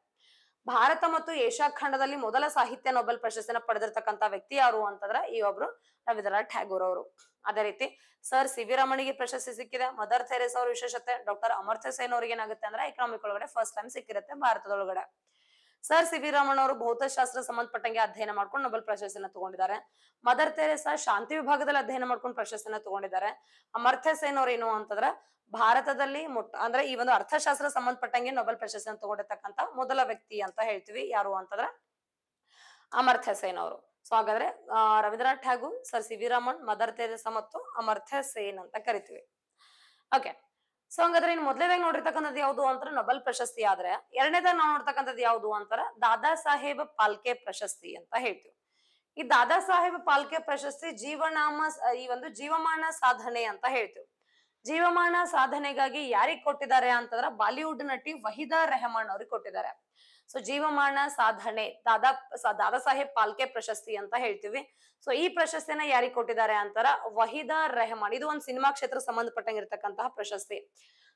ಭಾರತ ಮತ್ತು ಏಷ್ಯಾ ಖಂಡದಲ್ಲಿ ಮೊದಲ ಸಾಹಿತ್ಯ ನೊಬೆಲ್ ಪ್ರಶಸ್ತಿನ ಪಡೆದಿರ್ತಕ್ಕಂತ ವ್ಯಕ್ತಿ ಯಾರು ಅಂತಂದ್ರೆ ಈ ಒಬ್ರು ರವೀಂದ್ರನಾಥ್ ಠ್ಯಾಗೂರ್ ಅವರು ಅದೇ ರೀತಿ ಸರ್ ಸಿ ವಿ ರಮಣಿಗೆ ಪ್ರಶಸ್ತಿ ಸಿಕ್ಕಿದೆ ಮದರ್ ಥೆರೇಸ್ ಅವ್ರ ವಿಶೇಷತೆ ಡಾಕ್ಟರ್ ಅಮರ್ತ್ಯ ಸೇನ್ ಅವ್ರಿಗೆ ಏನಾಗುತ್ತೆ ಅಂದ್ರೆ ಎಕನಾಮಿಕ್ ಒಳಗಡೆ ಫಸ್ಟ್ ಟೈಮ್ ಸಿಕ್ಕಿರುತ್ತೆ ಭಾರತದೊಳಗಡೆ ಸರ್ ಸಿ ವಿ ಅವರು ಭೌತಶಾಸ್ತ್ರ ಸಂಬಂಧಪಟ್ಟಂಗೆ ಅಧ್ಯಯನ ಮಾಡ್ಕೊಂಡು ನೊಬೆಲ್ ಪ್ರಶಸ್ತಿಯನ್ನು ತಗೊಂಡಿದ್ದಾರೆ ಮದರ್ ತೆರೆಸಾ ಶಾಂತಿ ವಿಭಾಗದಲ್ಲಿ ಅಧ್ಯಯನ ಮಾಡ್ಕೊಂಡು ಪ್ರಶಸ್ತಿಯನ್ನು ತಗೊಂಡಿದ್ದಾರೆ ಅಮರ್ಥ್ಯ ಸೇನ್ ಅವ್ರು ಏನು ಅಂತಂದ್ರೆ ಭಾರತದಲ್ಲಿ ಮೊಟ್ಟ ಅಂದ್ರೆ ಈ ಒಂದು ಅರ್ಥಶಾಸ್ತ್ರ ಸಂಬಂಧಪಟ್ಟಂಗೆ ನೊಬೆಲ್ ಪ್ರಶಸ್ತಿಯನ್ನು ತಗೊಂಡಿರ್ತಕ್ಕಂಥ ಮೊದಲ ವ್ಯಕ್ತಿ ಅಂತ ಹೇಳ್ತೀವಿ ಯಾರು ಅಂತಂದ್ರೆ ಅಮರ್ಥ ಸೇನ್ ಅವರು ಸೊ ಹಾಗಾದ್ರೆ Rabindranath Tagore sir C V Raman Mother Teresa ಮತ್ತು ಅಮರ್ಥ ಸೇನ್ ಅಂತ ಕರಿತೀವಿ ಓಕೆ ಸೊ ಹಂಗಾದ್ರೆ ಇನ್ ಮೊದಲನೇದಾಗಿ ನೋಡಿರ್ತಕ್ಕಂಥದ್ದು ಯಾವುದು ಅಂತಾರೆ ನೊಬೆಲ್ ಪ್ರಶಸ್ತಿ ಆದ್ರೆ ಎರಡನೇದಾಗ ನಾವು ನೋಡ್ತಕ್ಕಂಥದ್ದು ಯಾವುದು ಅಂತಾರೆ ದಾದಾ ಸಾಹೇಬ್ ಪಾಲ್ಕೆ ಪ್ರಶಸ್ತಿ ಅಂತ ಹೇಳ್ತೀವಿ ಈ ದಾದಾ ಸಾಹೇಬ್ ಪಾಲ್ಕೆ ಪ್ರಶಸ್ತಿ ಜೀವನಾಮ ಈ ಒಂದು ಜೀವಮಾನ ಸಾಧನೆ ಅಂತ ಹೇಳ್ತೀವಿ ಜೀವಮಾನ ಸಾಧನೆಗಾಗಿ ಯಾರಿಗ್ ಕೊಟ್ಟಿದ್ದಾರೆ ಅಂತಂದ್ರ ಬಾಲಿವುಡ್ ನಟಿ ವಹಿದಾ ರೆಹಮಾನ್ ಅವ್ರಿಗೆ ಕೊಟ್ಟಿದ್ದಾರೆ ಸೊ ಜೀವಮಾನ ಸಾಧನೆ ದಾದಾ ದಾದಾ ಸಾಹೇಬ್ ಪಾಲ್ಕೆ ಪ್ರಶಸ್ತಿ ಅಂತ ಹೇಳ್ತೀವಿ ಸೊ ಈ ಪ್ರಶಸ್ತಿನ ಯಾರಿಗೆ ಕೊಟ್ಟಿದ್ದಾರೆ ಅಂತಾರ ವಹಿದಾ ರೆಹಮಾನ್ ಇದು ಒಂದು ಸಿನಿಮಾ ಕ್ಷೇತ್ರ ಸಂಬಂಧಪಟ್ಟಂಗಿರ್ತಕ್ಕಂತಹ ಪ್ರಶಸ್ತಿ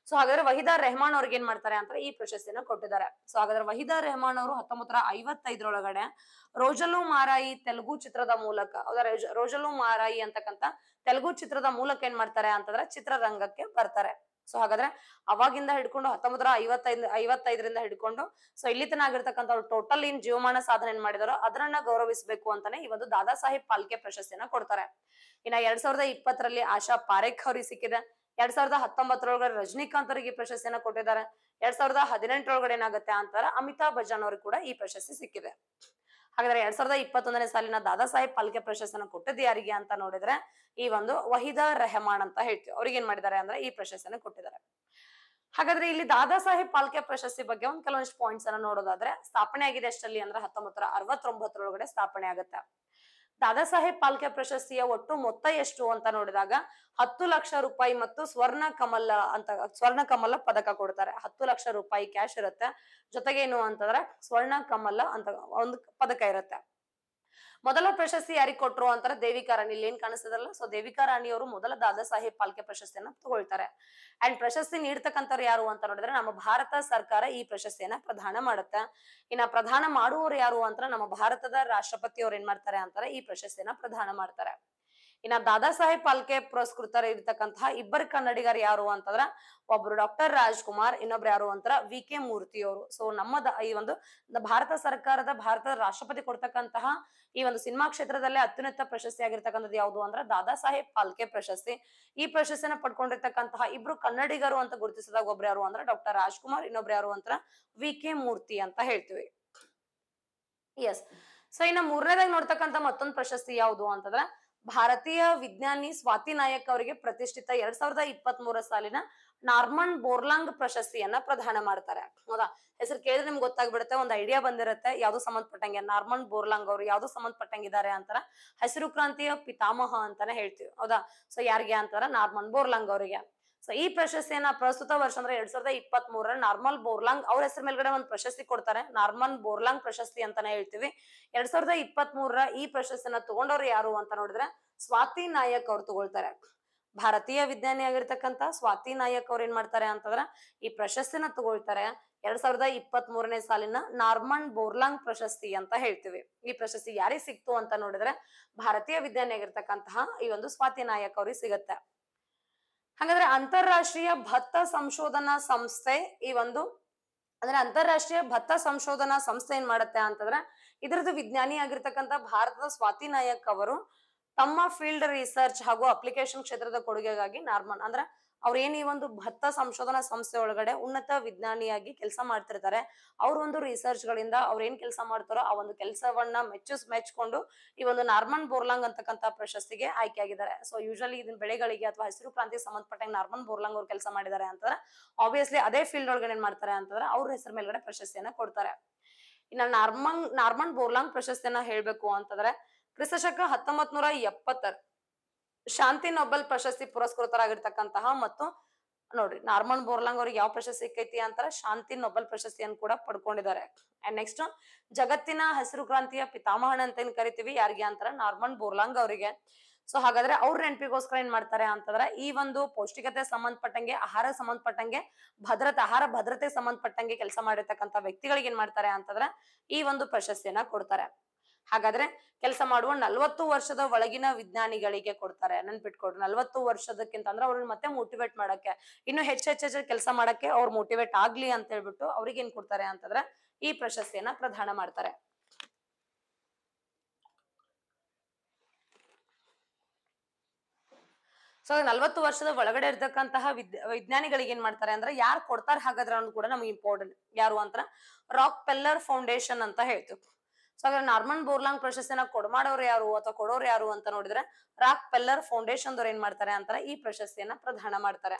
ಸೊ ಹಾಗಾದ್ರೆ ವಹಿದಾರ್ ರೆಹಮಾನ್ ಅವ್ರಿಗೆ ಏನ್ ಮಾಡ್ತಾರೆ ಅಂತ ಈ ಪ್ರಶಸ್ತಿನ ಕೊಟ್ಟಿದ್ದಾರೆ ಸೊ ಹಾಗಾದ್ರೆ ವಹಿದಾರ್ ರೆಹಮಾನ್ ಅವರು ಹತ್ತೊಂಬತ್ತರ ಐವತ್ತೈದರೊಳಗಡೆ ರೋಜಲು ಮಾರಾಯಿ ತೆಲುಗು ಚಿತ್ರದ ಮೂಲಕ ಅದರ ರೋಜಲು ಮಾರಾಯಿ ಅಂತಕ್ಕಂಥ ತೆಲುಗು ಚಿತ್ರದ ಮೂಲಕ ಏನ್ ಮಾಡ್ತಾರೆ ಅಂತಂದ್ರೆ ಚಿತ್ರರಂಗಕ್ಕೆ ಬರ್ತಾರೆ ಸೊ ಹಾಗಾದ್ರೆ ಅವಾಗಿಂದ ಹಿಡ್ಕೊಂಡು ಹತ್ತೊಂಬತ್ತರ ಐವತ್ತೈದು ಐವತ್ತೈದರಿಂದ ಹಿಡ್ಕೊಂಡು ಸೊ ಇಲ್ಲಿ ತನ ಟೋಟಲ್ ಏನ್ ಜೀವಮಾನ ಸಾಧನೆ ಏನ್ ಮಾಡಿದಾರೋ ಅದನ್ನ ಗೌರವಿಸಬೇಕು ಅಂತಾನೆ ಈ ಒಂದು ದಾದಾ ಸಾಹೇಬ್ ಪಾಲ್ಕೆ ಪ್ರಶಸ್ತಿಯನ್ನ ಕೊಡ್ತಾರೆ ಇನ್ನ ಎರಡ್ ಸಾವಿರದ ಇಪ್ಪತ್ತರಲ್ಲಿ ಆಶಾ ಪಾರೇಖ್ ಅವ್ರಿಗೆ ಸಿಕ್ಕಿದೆ ಎರಡ್ ಸಾವಿರದ ಹತ್ತೊಂಬತ್ತರೊಳಗಡೆ ರಜನಿಕಾಂತ್ ಅವರಿಗೆ ಈ ಪ್ರಶಸ್ತಿಯನ್ನ ಕೊಟ್ಟಿದ್ದಾರೆ ಎರಡ್ ಸಾವಿರದ ಹದಿನೆಂಟರೊಳಗಡೆ ಏನಾಗುತ್ತೆ ಅಂತಾರೆ ಅಮಿತಾಬ್ ಬಚ್ಚನ್ ಅವ್ರಿಗೆ ಕೂಡ ಈ ಪ್ರಶಸ್ತಿ ಸಿಕ್ಕಿದೆ ಹಾಗಾದ್ರೆ ಎರಡ್ ಸಾವಿರದ ಇಪ್ಪತ್ತೊಂದನೇ ಸಾಲಿನ ದಾದಾ ಸಾಹೇಬ್ ಪಾಲ್ಕೆ ಪ್ರಶಸ್ತಿಯನ್ನು ಕೊಟ್ಟಿದ್ದು ಯಾರಿಗೆ ಅಂತ ನೋಡಿದ್ರೆ ಈ ಒಂದು ವಹಿದಾ ರೆಹಮಾನ್ ಅಂತ ಹೇಳ್ತೀವಿ ಅವ್ರಿಗೆ ಏನ್ ಮಾಡಿದ್ದಾರೆ ಅಂದ್ರೆ ಈ ಪ್ರಶಸ್ತಿಯನ್ನು ಕೊಟ್ಟಿದ್ದಾರೆ ಹಾಗಾದ್ರೆ ಇಲ್ಲಿ ದಾದಾ ಸಾಹೇಬ್ ಪಾಲ್ಕೆ ಪ್ರಶಸ್ತಿ ಬಗ್ಗೆ ಒಂದ್ ಕೆಲವೊಂದಿಷ್ಟು ಪಾಯಿಂಟ್ಸ್ ಅನ್ನ ನೋಡೋದಾದ್ರೆ ಸ್ಥಾಪನೆ ಆಗಿದೆ ಅಷ್ಟಲ್ಲಿ ಅಂದ್ರೆ ಹತ್ತೊಂಬತ್ತರ ಅರವತ್ತೊಂಬತ್ತರೊಳಗಡೆ ಸ್ಥಾಪನೆ ಆಗುತ್ತೆ ದಾದಾ ಸಾಹೇಬ್ ಪಾಲ್ಕೆ ಪ್ರಶಸ್ತಿಯ ಒಟ್ಟು ಮೊತ್ತ ಎಷ್ಟು ಅಂತ ನೋಡಿದಾಗ ಹತ್ತು ಲಕ್ಷ ರೂಪಾಯಿ ಮತ್ತು ಸ್ವರ್ಣ ಕಮಲ ಅಂತ ಸ್ವರ್ಣ ಕಮಲ ಪದಕ ಕೊಡ್ತಾರೆ ಹತ್ತು ಲಕ್ಷ ರೂಪಾಯಿ ಕ್ಯಾಶ್ ಇರುತ್ತೆ ಜೊತೆಗೇನು ಅಂತಂದ್ರೆ ಸ್ವರ್ಣ ಕಮಲ ಅಂತ ಒಂದು ಪದಕ ಇರುತ್ತೆ ಮೊದಲ ಪ್ರಶಸ್ತಿ ಯಾರಿಗೆ ಕೊಟ್ರು ಅಂತಾರೆ ದೇವಿಕಾ ರಾಣಿ ಇಲ್ಲಿ ಏನ್ ಕಾಣಿಸ್ತದಲ್ಲ ಸೊ ದೇವಿಕಾ ರಾಣಿಯವರು ಮೊದಲ ದಾದಾ ಸಾಹೇಬ್ ಪಾಲ್ಕೆ ಪ್ರಶಸ್ತಿಯನ್ನ ತಗೊಳ್ತಾರೆ ಅಂಡ್ ಪ್ರಶಸ್ತಿ ನೀಡ್ತಕ್ಕಂಥವ್ರು ಯಾರು ಅಂತ ನೋಡಿದ್ರೆ ನಮ್ಮ ಭಾರತ ಸರ್ಕಾರ ಈ ಪ್ರಶಸ್ತಿಯನ್ನ ಪ್ರದಾನ ಮಾಡುತ್ತೆ ಇನ್ನ ಪ್ರದಾನ ಮಾಡುವವರು ಯಾರು ಅಂತ ನಮ್ಮ ಭಾರತದ ರಾಷ್ಟ್ರಪತಿ ಅವ್ರು ಏನ್ ಮಾಡ್ತಾರೆ ಅಂತಾರೆ ಈ ಪ್ರಶಸ್ತಿಯನ್ನ ಪ್ರದಾನ ಮಾಡ್ತಾರೆ ಇನ್ನ ದಾದಾ ಸಾಹೇಬ್ ಪಾಲ್ಕೆ ಪುರಸ್ಕೃತರ ಇರತಕ್ಕಂತಹ ಇಬ್ಬರು ಕನ್ನಡಿಗರು ಯಾರು ಅಂತಂದ್ರ ಒಬ್ರು ಡಾಕ್ಟರ್ ರಾಜ್ಕುಮಾರ್ ಇನ್ನೊಬ್ರು ಯಾರು ಅಂತಾರ ವಿ ಕೆ ಮೂರ್ತಿ ಅವರು ಸೊ ನಮ್ಮದ ಈ ಒಂದು ಭಾರತ ಸರ್ಕಾರದ ಭಾರತದ ರಾಷ್ಟ್ರಪತಿ ಕೊಡ್ತಕ್ಕಂತಹ ಈ ಒಂದು ಸಿನಿಮಾ ಕ್ಷೇತ್ರದಲ್ಲೇ ಅತ್ಯುನ್ನತ ಪ್ರಶಸ್ತಿ ಆಗಿರ್ತಕ್ಕಂಥದ್ದು ಯಾವುದು ಅಂದ್ರ ದಾದಾ ಸಾಹೇಬ್ ಪಾಲ್ಕೆ ಪ್ರಶಸ್ತಿ ಈ ಪ್ರಶಸ್ತಿನ ಪಡ್ಕೊಂಡಿರ್ತಕ್ಕಂತಹ ಇಬ್ರು ಕನ್ನಡಿಗರು ಅಂತ ಗುರುತಿಸಿದಾಗ ಒಬ್ರು ಯಾರು ಅಂದ್ರ ಡಾಕ್ಟರ್ ರಾಜ್ಕುಮಾರ್ ಇನ್ನೊಬ್ರು ಯಾರು ಅಂತಾರ ವಿ ಕೆ ಮೂರ್ತಿ ಅಂತ ಹೇಳ್ತೀವಿ ಎಸ್ ಸೊ ಇನ್ನ ಮೂರನೇದಾಗ ನೋಡ್ತಕ್ಕಂಥ ಮತ್ತೊಂದು ಪ್ರಶಸ್ತಿ ಯಾವುದು ಅಂತಂದ್ರ ಭಾರತೀಯ ವಿಜ್ಞಾನಿ ಸ್ವಾತಿ ನಾಯಕ್ ಅವರಿಗೆ ಪ್ರತಿಷ್ಠಿತ ಎರಡ್ ಸಾವಿರದ ಇಪ್ಪತ್ತ್ ಮೂರ ಸಾಲಿನ ನಾರ್ಮನ್ ಬೋರ್ಲಾಂಗ್ ಪ್ರಶಸ್ತಿಯನ್ನ ಪ್ರದಾನ ಮಾಡ್ತಾರೆ ಹೌದಾ ಹೆಸರು ಕೇಳಿದ್ರೆ ನಿಮ್ಗೆ ಗೊತ್ತಾಗ್ಬಿಡುತ್ತೆ ಒಂದು ಐಡಿಯಾ ಬಂದಿರುತ್ತೆ ಯಾವ್ದು ಸಂಬಂಧಪಟ್ಟಂಗೆ ನಾರ್ಮನ್ ಬೋರ್ಲಾಂಗ್ ಅವರು ಯಾವ್ದು ಸಂಬಂಧಪಟ್ಟಂಗಿದ್ದಾರೆ ಅಂತಾರ ಹಸಿರು ಕ್ರಾಂತಿಯ ಪಿತಾಮಹ ಅಂತಾನೆ ಹೇಳ್ತೀವಿ ಹೌದಾ ಸೊ ಯಾರಿಗೆ ಅಂತಾರ ನಾರ್ಮನ್ ಬೋರ್ಲಾಂಗ್ ಅವರಿಗೆ ಸೊ ಈ ಪ್ರಶಸ್ತಿಯನ್ನ ಪ್ರಸ್ತುತ ವರ್ಷ ಅಂದ್ರೆ ಎರಡ್ ಸಾವಿರದ ಇಪ್ಪತ್ತ್ ಮೂರರ ನಾರ್ಮಲ್ ಬೋರ್ಲಾಂಗ್ ಅವ್ರ ಹೆಸರು ಮೇಲ್ಗಡೆ ಒಂದು ಪ್ರಶಸ್ತಿ ಕೊಡ್ತಾರೆ ನಾರ್ಮನ್ ಬೋರ್ಲಾಂಗ್ ಪ್ರಶಸ್ತಿ ಅಂತಾನೆ ಹೇಳ್ತೀವಿ ಎರಡ್ ಸಾವಿರದ ಇಪ್ಪತ್ತ್ ಮೂರರ ಈ ಪ್ರಶಸ್ತಿಯನ್ನ ತಗೊಂಡವ್ರು ಯಾರು ಅಂತ ನೋಡಿದ್ರೆ ಸ್ವಾತಿ ನಾಯಕ್ ಅವ್ರು ತಗೊಳ್ತಾರೆ ಭಾರತೀಯ ವಿಜ್ಞಾನಿ ಆಗಿರ್ತಕ್ಕಂತ ಸ್ವಾತಿ ನಾಯಕ್ ಅವ್ರು ಏನ್ ಮಾಡ್ತಾರೆ ಅಂತಂದ್ರ ಈ ಪ್ರಶಸ್ತಿನ ತಗೊಳ್ತಾರೆ ಎರಡ್ ಸಾವಿರದ ಇಪ್ಪತ್ತ್ ಮೂರನೇ ಸಾಲಿನ ನಾರ್ಮನ್ ಬೋರ್ಲಾಂಗ್ ಪ್ರಶಸ್ತಿ ಅಂತ ಹೇಳ್ತೀವಿ ಈ ಪ್ರಶಸ್ತಿ ಯಾರಿಗೆ ಸಿಕ್ತು ಅಂತ ನೋಡಿದ್ರೆ ಭಾರತೀಯ ವಿಜ್ಞಾನಿ ಆಗಿರ್ತಕ್ಕಂತಹ ಈ ಒಂದು ಸ್ವಾತಿ ನಾಯಕ್ ಅವ್ರಿಗೆ ಸಿಗತ್ತೆ ಹಾಗಾದ್ರೆ ಅಂತಾರಾಷ್ಟ್ರೀಯ ಭತ್ತ ಸಂಶೋಧನಾ ಸಂಸ್ಥೆ ಈ ಒಂದು ಅಂದ್ರೆ ಅಂತಾರಾಷ್ಟ್ರೀಯ ಭತ್ತ ಸಂಶೋಧನಾ ಸಂಸ್ಥೆ ಏನ್ ಮಾಡುತ್ತೆ ಅಂತಂದ್ರೆ ಇದರದ್ದು ವಿಜ್ಞಾನಿ ಆಗಿರ್ತಕ್ಕಂಥ ಭಾರತದ ಸ್ವಾತಿ ನಾಯಕ್ ಅವರು ತಮ್ಮ ಫೀಲ್ಡ್ ರಿಸರ್ಚ್ ಹಾಗೂ ಅಪ್ಲಿಕೇಶನ್ ಕ್ಷೇತ್ರದ ಕೊಡುಗೆಗಾಗಿ ನಾರ್ಮನ್ ಅಂದ್ರೆ ಅವ್ರೇನು ಈ ಒಂದು ಭತ್ತ ಸಂಶೋಧನಾ ಸಂಸ್ಥೆ ಒಳಗಡೆ ಉನ್ನತ ವಿಜ್ಞಾನಿಯಾಗಿ ಕೆಲಸ ಮಾಡ್ತಿರ್ತಾರೆ ಅವ್ರ ಒಂದು ರಿಸರ್ಚ್ ಗಳಿಂದ ಅವ್ರೇನ್ ಕೆಲಸ ಮಾಡ್ತಾರೋ ಆ ಒಂದು ಕೆಲಸವನ್ನ ಮೆಚ್ಚು ಮೆಚ್ಕೊಂಡು ಈ ಒಂದು ನಾರ್ಮನ್ ಬೋರ್ಲಾಂಗ್ ಅಂತಕ್ಕಂಥ ಪ್ರಶಸ್ತಿಗೆ ಆಯ್ಕೆಯಾಗಿದ್ದಾರೆ ಸೊ ಯೂಶಲಿ ಇದನ್ನ ಬೆಳೆಗಳಿಗೆ ಅಥವಾ ಹಸಿರು ಕ್ರಾಂತಿ ಸಂಬಂಧಪಟ್ಟ ನಾರ್ಮನ್ ಬೋರ್ಲಾಂಗ್ ಅವ್ರು ಕೆಲಸ ಮಾಡಿದ್ದಾರೆ ಅಂತಂದ್ರೆ ಆಬ್ವಿಯಸ್ಲಿ ಅದೇ ಫೀಲ್ಡ್ ಒಳಗಡೆ ಏನ್ ಮಾಡ್ತಾರೆ ಅಂತಂದ್ರೆ ಅವ್ರ ಹೆಸರು ಮೇಲ್ಗಡೆ ಪ್ರಶಸ್ತಿಯನ್ನ ಕೊಡ್ತಾರೆ ಇನ್ನ ನಾರ್ಮನ್ ನಾರ್ಮನ್ ಬೋರ್ಲಾಂಗ್ ಪ್ರಶಸ್ತಿಯನ್ನ ಹೇಳ್ಬೇಕು ಅಂತಂದ್ರೆ ಕ್ರಿಸ್ತಶಕ ಹತ್ತೊಂಬತ್ ನೂರ ಎಪ್ಪತ್ತರ ಶಾಂತಿ ನೊಬೆಲ್ ಪ್ರಶಸ್ತಿ ಪುರಸ್ಕೃತರಾಗಿರ್ತಕ್ಕಂತಹ ಮತ್ತು ನೋಡ್ರಿ ನಾರ್ಮನ್ ಬೋರ್ಲಾಂಗ್ ಅವ್ರಿಗೆ ಯಾವ ಪ್ರಶಸ್ತಿ ಸಿಕ್ಕೈತಿ ಅಂತಾರ ಶಾಂತಿ ನೊಬೆಲ್ ಪ್ರಶಸ್ತಿಯನ್ನು ಕೂಡ ಪಡ್ಕೊಂಡಿದ್ದಾರೆ ಅಂಡ್ ನೆಕ್ಸ್ಟ್ ಜಗತ್ತಿನ ಹಸಿರು ಕ್ರಾಂತಿಯ ಪಿತಾಮಹಣ ಅಂತ ಏನ್ ಕರಿತೀವಿ ಯಾರಿಗೆ ಅಂತಾರ ನಾರ್ಮನ್ ಬೋರ್ಲಾಂಗ್ ಅವರಿಗೆ ಸೊ ಹಾಗಾದ್ರೆ ಅವ್ರ ನೆನಪಿಗೋಸ್ಕರ ಏನ್ ಮಾಡ್ತಾರೆ ಅಂತಂದ್ರೆ ಈ ಒಂದು ಪೌಷ್ಟಿಕತೆ ಸಂಬಂಧಪಟ್ಟಂಗೆ ಆಹಾರ ಸಂಬಂಧಪಟ್ಟಂಗೆ ಭದ್ರತೆ ಆಹಾರ ಭದ್ರತೆ ಸಂಬಂಧಪಟ್ಟಂಗೆ ಕೆಲಸ ಮಾಡಿರ್ತಕ್ಕಂಥ ವ್ಯಕ್ತಿಗಳಿಗೆ ಏನ್ ಮಾಡ್ತಾರೆ ಅಂತಂದ್ರೆ ಈ ಒಂದು ಪ್ರಶಸ್ತಿಯನ್ನ ಕೊಡ್ತಾರೆ ಹಾಗಾದ್ರೆ ಕೆಲಸ ಮಾಡುವ ನಲ್ವತ್ತು ವರ್ಷದ ಒಳಗಿನ ವಿಜ್ಞಾನಿಗಳಿಗೆ ಕೊಡ್ತಾರೆ ನೆನ್ಪಿಟ್ಕೊಡ್ರು ನಲ್ವತ್ತು ವರ್ಷದಕ್ಕಿಂತ ಅಂದ್ರೆ ಅವ್ರನ್ನ ಮತ್ತೆ ಮೋಟಿವೇಟ್ ಮಾಡಕ್ಕೆ ಇನ್ನು ಹೆಚ್ಚು ಹೆಚ್ಚು ಕೆಲಸ ಮಾಡಕ್ಕೆ ಅವ್ರು ಮೋಟಿವೇಟ್ ಆಗ್ಲಿ ಅಂತ ಹೇಳ್ಬಿಟ್ಟು ಅವ್ರಿಗೆ ಏನ್ ಕೊಡ್ತಾರೆ ಅಂತಂದ್ರೆ ಈ ಪ್ರಶಸ್ತಿಯನ್ನ ಪ್ರದಾನ ಮಾಡ್ತಾರೆ ಸೊ ನಲ್ವತ್ತು ವರ್ಷದ ಒಳಗಡೆ ಇರ್ತಕ್ಕಂತಹ ವಿಜ್ಞಾನಿಗಳಿಗೆ ಏನ್ ಮಾಡ್ತಾರೆ ಅಂದ್ರೆ ಯಾರು ಕೊಡ್ತಾರೆ ಹಾಗಾದ್ರೆ ಅವ್ನು ಕೂಡ ನಮ್ಗೆ ಇಂಪಾರ್ಟೆಂಟ್ ಯಾರು ಅಂತ ರಾಕ್ ಪೆಲ್ಲರ್ ಫೌಂಡೇಶನ್ ಅಂತ ಹೇಳ್ತು ಸೊ ಹಾಗಾದ್ರೆ ನಾರ್ಮನ್ ಬೋರ್ಲಾಂಗ್ ಪ್ರಶಸ್ತಿನ ಕೊಡಮಾಡೋರು ಯಾರು ಅಥವಾ ಕೊಡೋರು ಯಾರು ಅಂತ ನೋಡಿದ್ರೆ ರಾಕ್ ಪೆಲ್ಲರ್ ಫೌಂಡೇಶನ್ ದವರು ಏನ್ ಮಾಡ್ತಾರೆ ಅಂತಾರೆ ಈ ಪ್ರಶಸ್ತಿಯನ್ನ ಪ್ರದಾನ ಮಾಡ್ತಾರೆ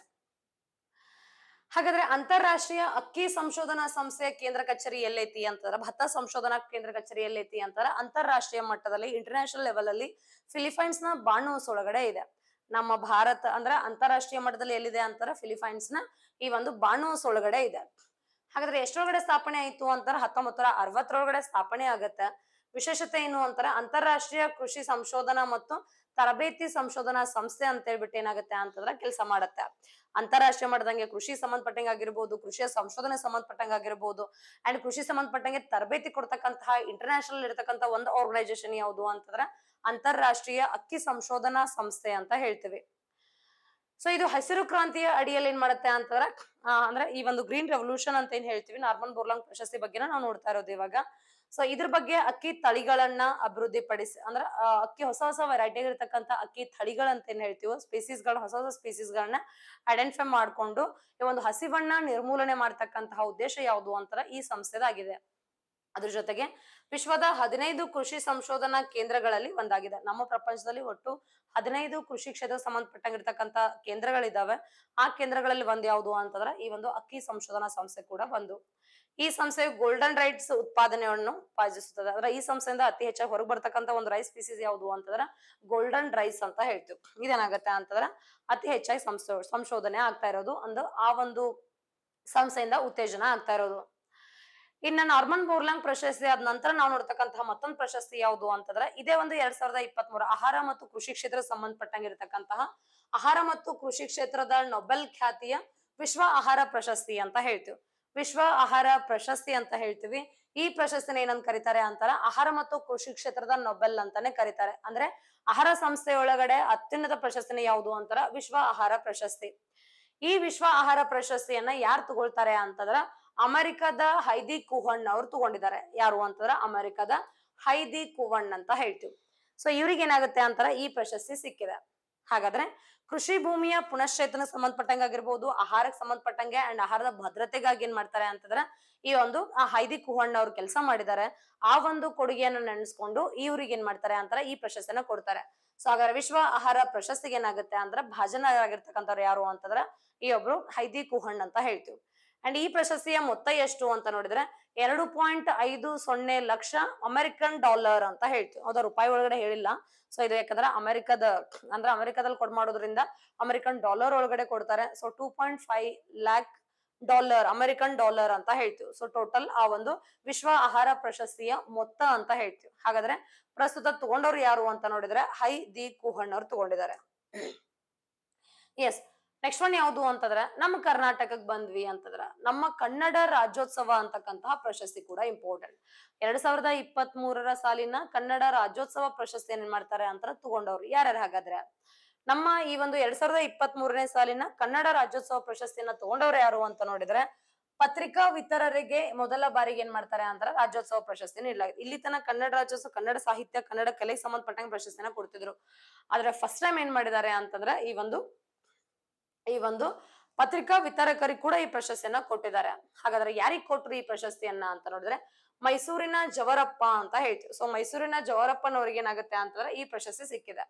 ಹಾಗಾದ್ರೆ ಅಂತಾರಾಷ್ಟ್ರೀಯ ಅಕ್ಕಿ ಸಂಶೋಧನಾ ಸಂಸ್ಥೆಯ ಕೇಂದ್ರ ಕಚೇರಿ ಎಲ್ಲೈತಿ ಅಂತಾರ ಭತ್ತ ಸಂಶೋಧನಾ ಕೇಂದ್ರ ಕಚೇರಿ ಎಲ್ಲೈತಿ ಅಂತಾರ ಅಂತಾರಾಷ್ಟ್ರೀಯ ಮಟ್ಟದಲ್ಲಿ ಇಂಟರ್ನ್ಯಾಷನಲ್ ಲೆವೆಲ್ ಅಲ್ಲಿ ಫಿಲಿಪೈನ್ಸ್ ನ ಬಾಣೋಸ್ ಒಳಗಡೆ ಇದೆ ನಮ್ಮ ಭಾರತ ಅಂದ್ರೆ ಅಂತಾರಾಷ್ಟ್ರೀಯ ಮಟ್ಟದಲ್ಲಿ ಎಲ್ಲಿದೆ ಅಂತಾರ ಫಿಲಿಪೈನ್ಸ್ ನ ಈ ಒಂದು ಬಾಣೋಸ್ ಒಳಗಡೆ ಇದೆ ಹಾಗಾದ್ರೆ ಎಷ್ಟೊಳಗಡೆ ಸ್ಥಾಪನೆ ಆಯಿತು ಅಂತಾರೆ ಹತ್ತೊಂಬತ್ತರ ಅರವತ್ತರೊಳಗಡೆ ಸ್ಥಾಪನೆ ಆಗತ್ತೆ ವಿಶೇಷತೆ ಏನು ಅಂತಾರೆ ಅಂತಾರಾಷ್ಟ್ರೀಯ ಕೃಷಿ ಸಂಶೋಧನಾ ಮತ್ತು ತರಬೇತಿ ಸಂಶೋಧನಾ ಸಂಸ್ಥೆ ಅಂತ ಹೇಳ್ಬಿಟ್ಟು ಏನಾಗುತ್ತೆ ಅಂತಂದ್ರೆ ಕೆಲಸ ಮಾಡತ್ತೆ ಅಂತಾರಾಷ್ಟ್ರೀಯ ಮಾಡ್ದಂಗೆ ಕೃಷಿ ಸಂಬಂಧಪಟ್ಟಂಗೆ ಆಗಿರ್ಬೋದು ಕೃಷಿಯ ಸಂಶೋಧನೆ ಸಂಬಂಧಪಟ್ಟಂಗೆ ಆಗಿರ್ಬೋದು ಅಂಡ್ ಕೃಷಿ ಸಂಬಂಧಪಟ್ಟಂಗೆ ತರಬೇತಿ ಕೊಡ್ತಕ್ಕಂತಹ ಇಂಟರ್ನ್ಯಾಷನಲ್ ಇರತಕ್ಕಂತ ಒಂದು ಆರ್ಗನೈಸೇಷನ್ ಯಾವುದು ಅಂತಂದ್ರೆ ಅಂತಾರಾಷ್ಟ್ರೀಯ ಅಕ್ಕಿ ಸಂಶೋಧನಾ ಸಂಸ್ಥೆ ಅಂತ ಹೇಳ್ತೀವಿ ಸೊ ಇದು ಹಸಿರು ಕ್ರಾಂತಿಯ ಅಡಿಯಲ್ಲಿ ಏನ್ ಮಾಡುತ್ತೆ ಅಂತಂದ್ರೆ ಅಂದ್ರೆ ಈ ಒಂದು ಗ್ರೀನ್ ರೆವಲ್ಯೂಷನ್ ಅಂತ ಏನ್ ಹೇಳ್ತೀವಿ ನಾರ್ಮನ್ ಬೋರ್ಲಾಂಗ್ ಪ್ರಶಸ್ತಿ ಬಗ್ಗೆ ನಾವು ನೋಡ್ತಾ ಇರೋದು ಇವಾಗ ಸೊ ಇದ್ರ ಬಗ್ಗೆ ಅಕ್ಕಿ ತಳಿಗಳನ್ನ ಅಭಿವೃದ್ಧಿ ಪಡಿಸಿ ಅಂದ್ರೆ ಅಕ್ಕಿ ಹೊಸ ಹೊಸ ವೆರೈಟಿ ಇರತಕ್ಕಂತ ಅಕ್ಕಿ ತಳಿಗಳಂತ ಏನ್ ಹೇಳ್ತೀವೋ ಸ್ಪೀಸೀಸ್ ಗಳು ಹೊಸ ಹೊಸ ಸ್ಪೀಸೀಸ್ ಗಳನ್ನ ಐಡೆಂಟಿಫೈ ಮಾಡಿಕೊಂಡು ಈ ಒಂದು ಹಸಿವನ್ನ ನಿರ್ಮೂಲನೆ ಮಾಡ್ತಕ್ಕಂತಹ ಉದ್ದೇಶ ಯಾವುದು ಅಂತ ಈ ಸಂಸ್ಥೆದಾಗಿದೆ ಅದ್ರ ಜೊತೆಗೆ ವಿಶ್ವದ ಹದಿನೈದು ಕೃಷಿ ಸಂಶೋಧನಾ ಕೇಂದ್ರಗಳಲ್ಲಿ ಒಂದಾಗಿದೆ ನಮ್ಮ ಪ್ರಪಂಚದಲ್ಲಿ ಒಟ್ಟು ಹದಿನೈದು ಕೃಷಿ ಕ್ಷೇತ್ರ ಸಂಬಂಧಪಟ್ಟಂಗಿರ್ತಕ್ಕಂಥ ಕೇಂದ್ರಗಳಿದಾವೆ ಆ ಕೇಂದ್ರಗಳಲ್ಲಿ ಒಂದ್ ಯಾವುದು ಅಂತಂದ್ರೆ ಈ ಒಂದು ಅಕ್ಕಿ ಸಂಶೋಧನಾ ಸಂಸ್ಥೆ ಕೂಡ ಒಂದು ಈ ಸಂಸ್ಥೆಯು ಗೋಲ್ಡನ್ ರೈಟ್ಸ್ ಉತ್ಪಾದನೆಯನ್ನು ಪಾಯಿಸುತ್ತದೆ ಅಂದ್ರೆ ಈ ಸಂಸ್ಥೆಯಿಂದ ಅತಿ ಹೆಚ್ಚಾಗಿ ಹೊರಗೆ ಬರ್ತಕ್ಕಂತ ಒಂದು ರೈಸ್ ಪೀಸಸ್ ಯಾವುದು ಅಂತಂದ್ರೆ ಗೋಲ್ಡನ್ ರೈಸ್ ಅಂತ ಹೇಳ್ತೀವಿ ಇದೇನಾಗತ್ತೆ ಅಂತಂದ್ರೆ ಅತಿ ಹೆಚ್ಚಾಗಿ ಸಂಶೋಧನೆ ಆಗ್ತಾ ಇರೋದು ಅಂದ್ರೆ ಆ ಒಂದು ಸಂಸ್ಥೆಯಿಂದ ಉತ್ತೇಜನ ಆಗ್ತಾ ಇರೋದು ಇನ್ನ ನಾರ್ಮನ್ ಬೋರ್ಲಾಂಗ್ ಪ್ರಶಸ್ತಿ ಆದ ನಂತರ ನಾವು ನೋಡ್ತಕ್ಕಂತಹ ಮತ್ತೊಂದು ಪ್ರಶಸ್ತಿ ಯಾವುದು ಅಂತಂದ್ರೆ ಇದೇ ಒಂದು ಎರಡ್ ಸಾವಿರದ ಇಪ್ಪತ್ತ್ ಮೂರು ಆಹಾರ ಮತ್ತು ಕೃಷಿ ಕ್ಷೇತ್ರ ಸಂಬಂಧಪಟ್ಟಂಗೆ ಇರತಕ್ಕಂತಹ ಆಹಾರ ಮತ್ತು ಕೃಷಿ ಕ್ಷೇತ್ರದ ನೊಬೆಲ್ ಖ್ಯಾತಿಯ ವಿಶ್ವ ಆಹಾರ ಪ್ರಶಸ್ತಿ ಅಂತ ಹೇಳ್ತೀವಿ ವಿಶ್ವ ಆಹಾರ ಪ್ರಶಸ್ತಿ ಅಂತ ಹೇಳ್ತೀವಿ ಈ ಪ್ರಶಸ್ತಿನ ಏನಂತ ಕರೀತಾರೆ ಅಂತಾರ ಆಹಾರ ಮತ್ತು ಕೃಷಿ ಕ್ಷೇತ್ರದ ನೊಬೆಲ್ ಅಂತಾನೆ ಕರೀತಾರೆ ಅಂದ್ರೆ ಆಹಾರ ಸಂಸ್ಥೆಯೊಳಗಡೆ ಅತ್ಯುನ್ನತ ಪ್ರಶಸ್ತಿನ ಯಾವುದು ಅಂತಾರ ವಿಶ್ವ ಆಹಾರ ಪ್ರಶಸ್ತಿ ಈ ವಿಶ್ವ ಆಹಾರ ಪ್ರಶಸ್ತಿಯನ್ನ ಯಾರು ತಗೊಳ್ತಾರೆ ಅಂತಂದ್ರ ಅಮೆರಿಕದ ಹೈದಿ ಕುಹಣ್ಣ ಅವ್ರು ತಗೊಂಡಿದ್ದಾರೆ ಯಾರು ಅಂತಂದ್ರೆ ಅಮೆರಿಕದ ಹೈದಿ ಕುವಣ್ ಅಂತ ಹೇಳ್ತೀವಿ ಸೊ ಇವ್ರಿಗೆ ಏನಾಗುತ್ತೆ ಅಂತಾರ ಈ ಪ್ರಶಸ್ತಿ ಸಿಕ್ಕಿದೆ ಹಾಗಾದ್ರೆ ಕೃಷಿ ಭೂಮಿಯ ಪುನಶ್ಚೇತನ ಸಂಬಂಧಪಟ್ಟಂಗೆ ಆಗಿರ್ಬೋದು ಆಹಾರಕ್ಕೆ ಸಂಬಂಧಪಟ್ಟಂಗೆ ಅಂಡ್ ಆಹಾರದ ಭದ್ರತೆಗಾಗಿ ಏನ್ ಮಾಡ್ತಾರೆ ಅಂತಂದ್ರೆ ಈ ಒಂದು ಆ ಹೈದಿ ಕುಹಣ್ಣ ಅವ್ರು ಕೆಲಸ ಮಾಡಿದ್ದಾರೆ ಆ ಒಂದು ಕೊಡುಗೆಯನ್ನು ನೆನೆಸ್ಕೊಂಡು ಇವ್ರಿಗೆ ಏನ್ ಮಾಡ್ತಾರೆ ಅಂತಾರೆ ಈ ಪ್ರಶಸ್ತಿನ ಕೊಡ್ತಾರೆ ಸೊ ಹಾಗಾದ್ರೆ ವಿಶ್ವ ಆಹಾರ ಪ್ರಶಸ್ತಿಗೆ ಏನಾಗುತ್ತೆ ಅಂದ್ರೆ ಭಾಜನರಾಗಿರ್ತಕ್ಕಂಥವ್ರು ಯಾರು ಅಂತಂದ್ರೆ ಈ ಒಬ್ರು ಹೈದಿ ಕುಹಣ್ ಅಂತ ಹೇಳ್ತೀವಿ ಅಂಡ್ ಈ ಪ್ರಶಸ್ತಿಯ ಮೊತ್ತ ಎಷ್ಟು ಅಂತ ನೋಡಿದ್ರೆ ಎರಡು ಪಾಯಿಂಟ್ ಐದು ಸೊನ್ನೆ ಲಕ್ಷ ಅಮೆರಿಕನ್ ಡಾಲರ್ ಅಂತ ಹೇಳ್ತೀವಿ ಅದು ರೂಪಾಯಿ ಒಳಗಡೆ ಹೇಳಿಲ್ಲ ಸೊ ಇದು ಯಾಕಂದ್ರೆ ಅಮೆರಿಕದ ಅಂದ್ರೆ ಅಮೆರಿಕದಲ್ಲಿ ಕೊಡ್ ಮಾಡೋದ್ರಿಂದ ಅಮೆರಿಕನ್ ಡಾಲರ್ ಒಳಗಡೆ ಕೊಡ್ತಾರೆ so two point five lakh dollar American dollar ಅಂತ ಹೇಳ್ತೀವಿ ಸೊ ಟೋಟಲ್ ಆ ಒಂದು ವಿಶ್ವ ಆಹಾರ ಪ್ರಶಸ್ತಿಯ ಮೊತ್ತ ಅಂತ ಹೇಳ್ತೀವಿ ಹಾಗಾದ್ರೆ ಪ್ರಸ್ತುತ ತಗೊಂಡವ್ರು ಯಾರು ಅಂತ ನೋಡಿದ್ರೆ ಹೈ ದಿ ಕುಹಣ್ ಅವ್ರು ತಗೊಂಡಿದ್ದಾರೆ ಎಸ್ ನೆಕ್ಸ್ಟ್ ಒನ್ ಯಾವುದು ಅಂತಂದ್ರ ನಮ್ಮ ಕರ್ನಾಟಕಕ್ಕೆ ಬಂದ್ವಿ ಅಂತಂದ್ರ ನಮ್ಮ ಕನ್ನಡ ರಾಜ್ಯೋತ್ಸವ ಅಂತಕ್ಕಂತಹ ಪ್ರಶಸ್ತಿ ಕೂಡ ಇಂಪಾರ್ಟೆಂಟ್ ಎರಡ್ ಸಾವಿರದ ಇಪ್ಪತ್ತ್ ಮೂರರ ಸಾಲಿನ ಕನ್ನಡ ರಾಜ್ಯೋತ್ಸವ ಪ್ರಶಸ್ತಿ ಏನ್ ಮಾಡ್ತಾರೆ ಅಂತ ತಗೊಂಡವ್ರು ಯಾರ್ಯಾರು ಹಾಗಾದ್ರೆ ನಮ್ಮ ಈ ಒಂದು ಎರಡ್ ಸಾವಿರದ ಇಪ್ಪತ್ತ್ ಮೂರನೇ ಸಾಲಿನ ಕನ್ನಡ ರಾಜ್ಯೋತ್ಸವ ಪ್ರಶಸ್ತಿಯನ್ನ ತಗೊಂಡವ್ರು ಯಾರು ಅಂತ ನೋಡಿದ್ರೆ ಪತ್ರಿಕಾ ವಿತರರಿಗೆ ಮೊದಲ ಬಾರಿಗೆ ಏನ್ ಮಾಡ್ತಾರೆ ಅಂತ ರಾಜ್ಯೋತ್ಸವ ಪ್ರಶಸ್ತಿ ನೀಡಲಾಗಿದೆ ಇಲ್ಲಿ ತನ ಕನ್ನಡ ರಾಜ್ಯೋತ್ಸವ ಕನ್ನಡ ಸಾಹಿತ್ಯ ಕನ್ನಡ ಕಲೆಗೆ ಸಂಬಂಧಪಟ್ಟಂಗೆ ಪ್ರಶಸ್ತಿನ ಕೊಡ್ತಿದ್ರು ಆದ್ರೆ ಫಸ್ಟ್ ಟೈಮ್ ಏನ್ ಮಾಡಿದ್ದಾರೆ ಅಂತಂದ್ರೆ ಈ ಒಂದು ಈ ಒಂದು ಪತ್ರಿಕಾ ವಿತರಕರಿಗೆ ಕೂಡ ಈ ಪ್ರಶಸ್ತಿಯನ್ನ ಕೊಟ್ಟಿದ್ದಾರೆ ಹಾಗಾದ್ರೆ ಯಾರಿಗೆ ಕೊಟ್ರು ಈ ಪ್ರಶಸ್ತಿಯನ್ನ ಅಂತ ನೋಡಿದ್ರೆ ಮೈಸೂರಿನ ಜವರಪ್ಪ ಅಂತ ಹೇಳ್ತೀವಿ ಸೊ ಮೈಸೂರಿನ ಜವರಪ್ಪನವ್ರಿಗೆ ಏನಾಗುತ್ತೆ ಅಂತಂದ್ರೆ ಈ ಪ್ರಶಸ್ತಿ ಸಿಕ್ಕಿದೆ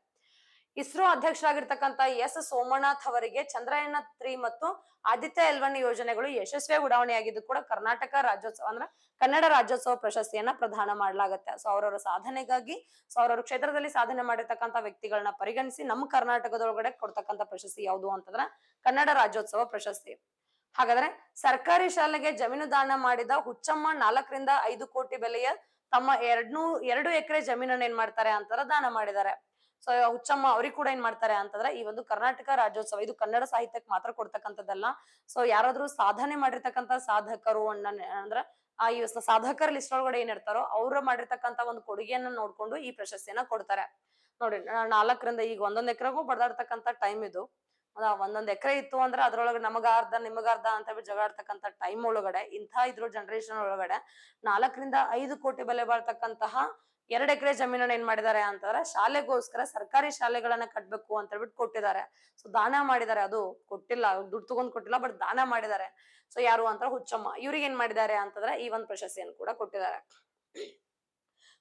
ಇಸ್ರೋ ಅಧ್ಯಕ್ಷರಾಗಿರ್ತಕ್ಕಂತ ಎಸ್ ಸೋಮನಾಥ್ ಅವರಿಗೆ ಚಂದ್ರಯಾನ ತ್ರೀ ಮತ್ತು ಆದಿತ್ಯ ಎಲ್ವನ್ ಯೋಜನೆಗಳು ಯಶಸ್ವಿಯಾಗಿ ಉಡಾವಣೆಯಾಗಿದ್ದು ಕೂಡ ಕರ್ನಾಟಕ ರಾಜ್ಯೋತ್ಸವ ಅಂದ್ರೆ ಕನ್ನಡ ರಾಜ್ಯೋತ್ಸವ ಪ್ರಶಸ್ತಿಯನ್ನ ಪ್ರದಾನ ಮಾಡಲಾಗುತ್ತೆ ಸೊ ಅವರವರ ಸಾಧನೆಗಾಗಿ ಸೊ ಅವರವರ ಕ್ಷೇತ್ರದಲ್ಲಿ ಸಾಧನೆ ಮಾಡಿರ್ತಕ್ಕಂಥ ವ್ಯಕ್ತಿಗಳನ್ನ ಪರಿಗಣಿಸಿ ನಮ್ಮ ಕರ್ನಾಟಕದೊಳಗಡೆ ಕೊಡ್ತಕ್ಕಂಥ ಪ್ರಶಸ್ತಿ ಯಾವುದು ಅಂತಂದ್ರ ಕನ್ನಡ ರಾಜ್ಯೋತ್ಸವ ಪ್ರಶಸ್ತಿ ಹಾಗಾದ್ರೆ ಸರ್ಕಾರಿ ಶಾಲೆಗೆ ಜಮೀನು ದಾನ ಮಾಡಿದ ಹುಚ್ಚಮ್ಮ ನಾಲ್ಕರಿಂದ ಐದು ಕೋಟಿ ಬೆಲೆಯ ತಮ್ಮ ಎರಡ್ನೂ ಎರಡು ಎಕರೆ ಜಮೀನನ್ನ ಏನ್ ಮಾಡ್ತಾರೆ ಅಂತಾರೆ ದಾನ ಮಾಡಿದ್ದಾರೆ ಸೊ ಹುಚ್ಚಮ್ಮ ಅವ್ರಿಗೆ ಕೂಡ ಏನ್ ಮಾಡ್ತಾರೆ ಅಂತಂದ್ರೆ ಈ ಒಂದು ಕರ್ನಾಟಕ ರಾಜ್ಯೋತ್ಸವ ಇದು ಕನ್ನಡ ಸಾಹಿತ್ಯಕ್ಕೆ ಮಾತ್ರ ಕೊಡ್ತಕ್ಕಂಥದ್ದಲ್ಲ ಸೊ ಯಾರಾದ್ರೂ ಸಾಧನೆ ಮಾಡಿರ್ತಕ್ಕಂಥ ಸಾಧಕರು ಅಂದ್ರೆ ಆ ಈ ಸಾಧಕರ ಲಿಸ್ಟ್ ಒಳಗಡೆ ಇರ್ತಾರೋ ಅವ್ರ ಮಾಡಿರ್ತಕ್ಕಂಥ ಒಂದು ಕೊಡುಗೆಯನ್ನ ನೋಡ್ಕೊಂಡು ಈ ಪ್ರಶಸ್ತಿಯನ್ನ ಕೊಡ್ತಾರೆ ನೋಡಿ ನಾಲ್ಕರಿಂದ ಈಗ ಒಂದೊಂದ್ ಎಕರೆಗೂ ಬಡದಾಡ್ತಕ್ಕಂಥ ಟೈಮ್ ಇದು ಒಂದೊಂದ್ ಎಕರೆ ಇತ್ತು ಅಂದ್ರೆ ಅದ್ರೊಳಗೆ ನಮಗಾರ್ಧ ನಿಮಗಾರ್ಧ ಅಂತ ಹೇಳಿ ಜಗಾಡ್ತಕ್ಕಂಥ ಟೈಮ್ ಒಳಗಡೆ ಇಂಥ ಇದ್ರ ಜನರೇಷನ್ ಒಳಗಡೆ ನಾಲ್ಕರಿಂದ ಐದು ಕೋಟಿ ಬೆಲೆ ಬಾಳ್ತಕ್ಕಂತಹ ಎರಡು ಎಕರೆ ಜಮೀನನ್ನ ಏನ್ ಮಾಡಿದ್ದಾರೆ ಅಂತಂದ್ರೆ ಶಾಲೆಗೋಸ್ಕರ ಸರ್ಕಾರಿ ಶಾಲೆಗಳನ್ನ ಕಟ್ಬೇಕು ಅಂತ ಹೇಳ್ಬಿಟ್ಟು ಕೊಟ್ಟಿದ್ದಾರೆ ಸೊ ದಾನ ಮಾಡಿದ್ದಾರೆ ಅದು ಕೊಟ್ಟಿಲ್ಲ ದುಡ್ಡು ತಗೊಂಡ್ ಕೊಟ್ಟಿಲ್ಲ ಬಟ್ ದಾನ ಮಾಡಿದ್ದಾರೆ ಸೊ ಯಾರು ಅಂತ ಹುಚ್ಚಮ್ಮ ಇವ್ರಿಗೆ ಏನ್ ಮಾಡಿದ್ದಾರೆ ಅಂತಂದ್ರೆ ಈ ಒಂದು ಪ್ರಶಸ್ತಿಯನ್ನು ಕೂಡ ಕೊಟ್ಟಿದ್ದಾರೆ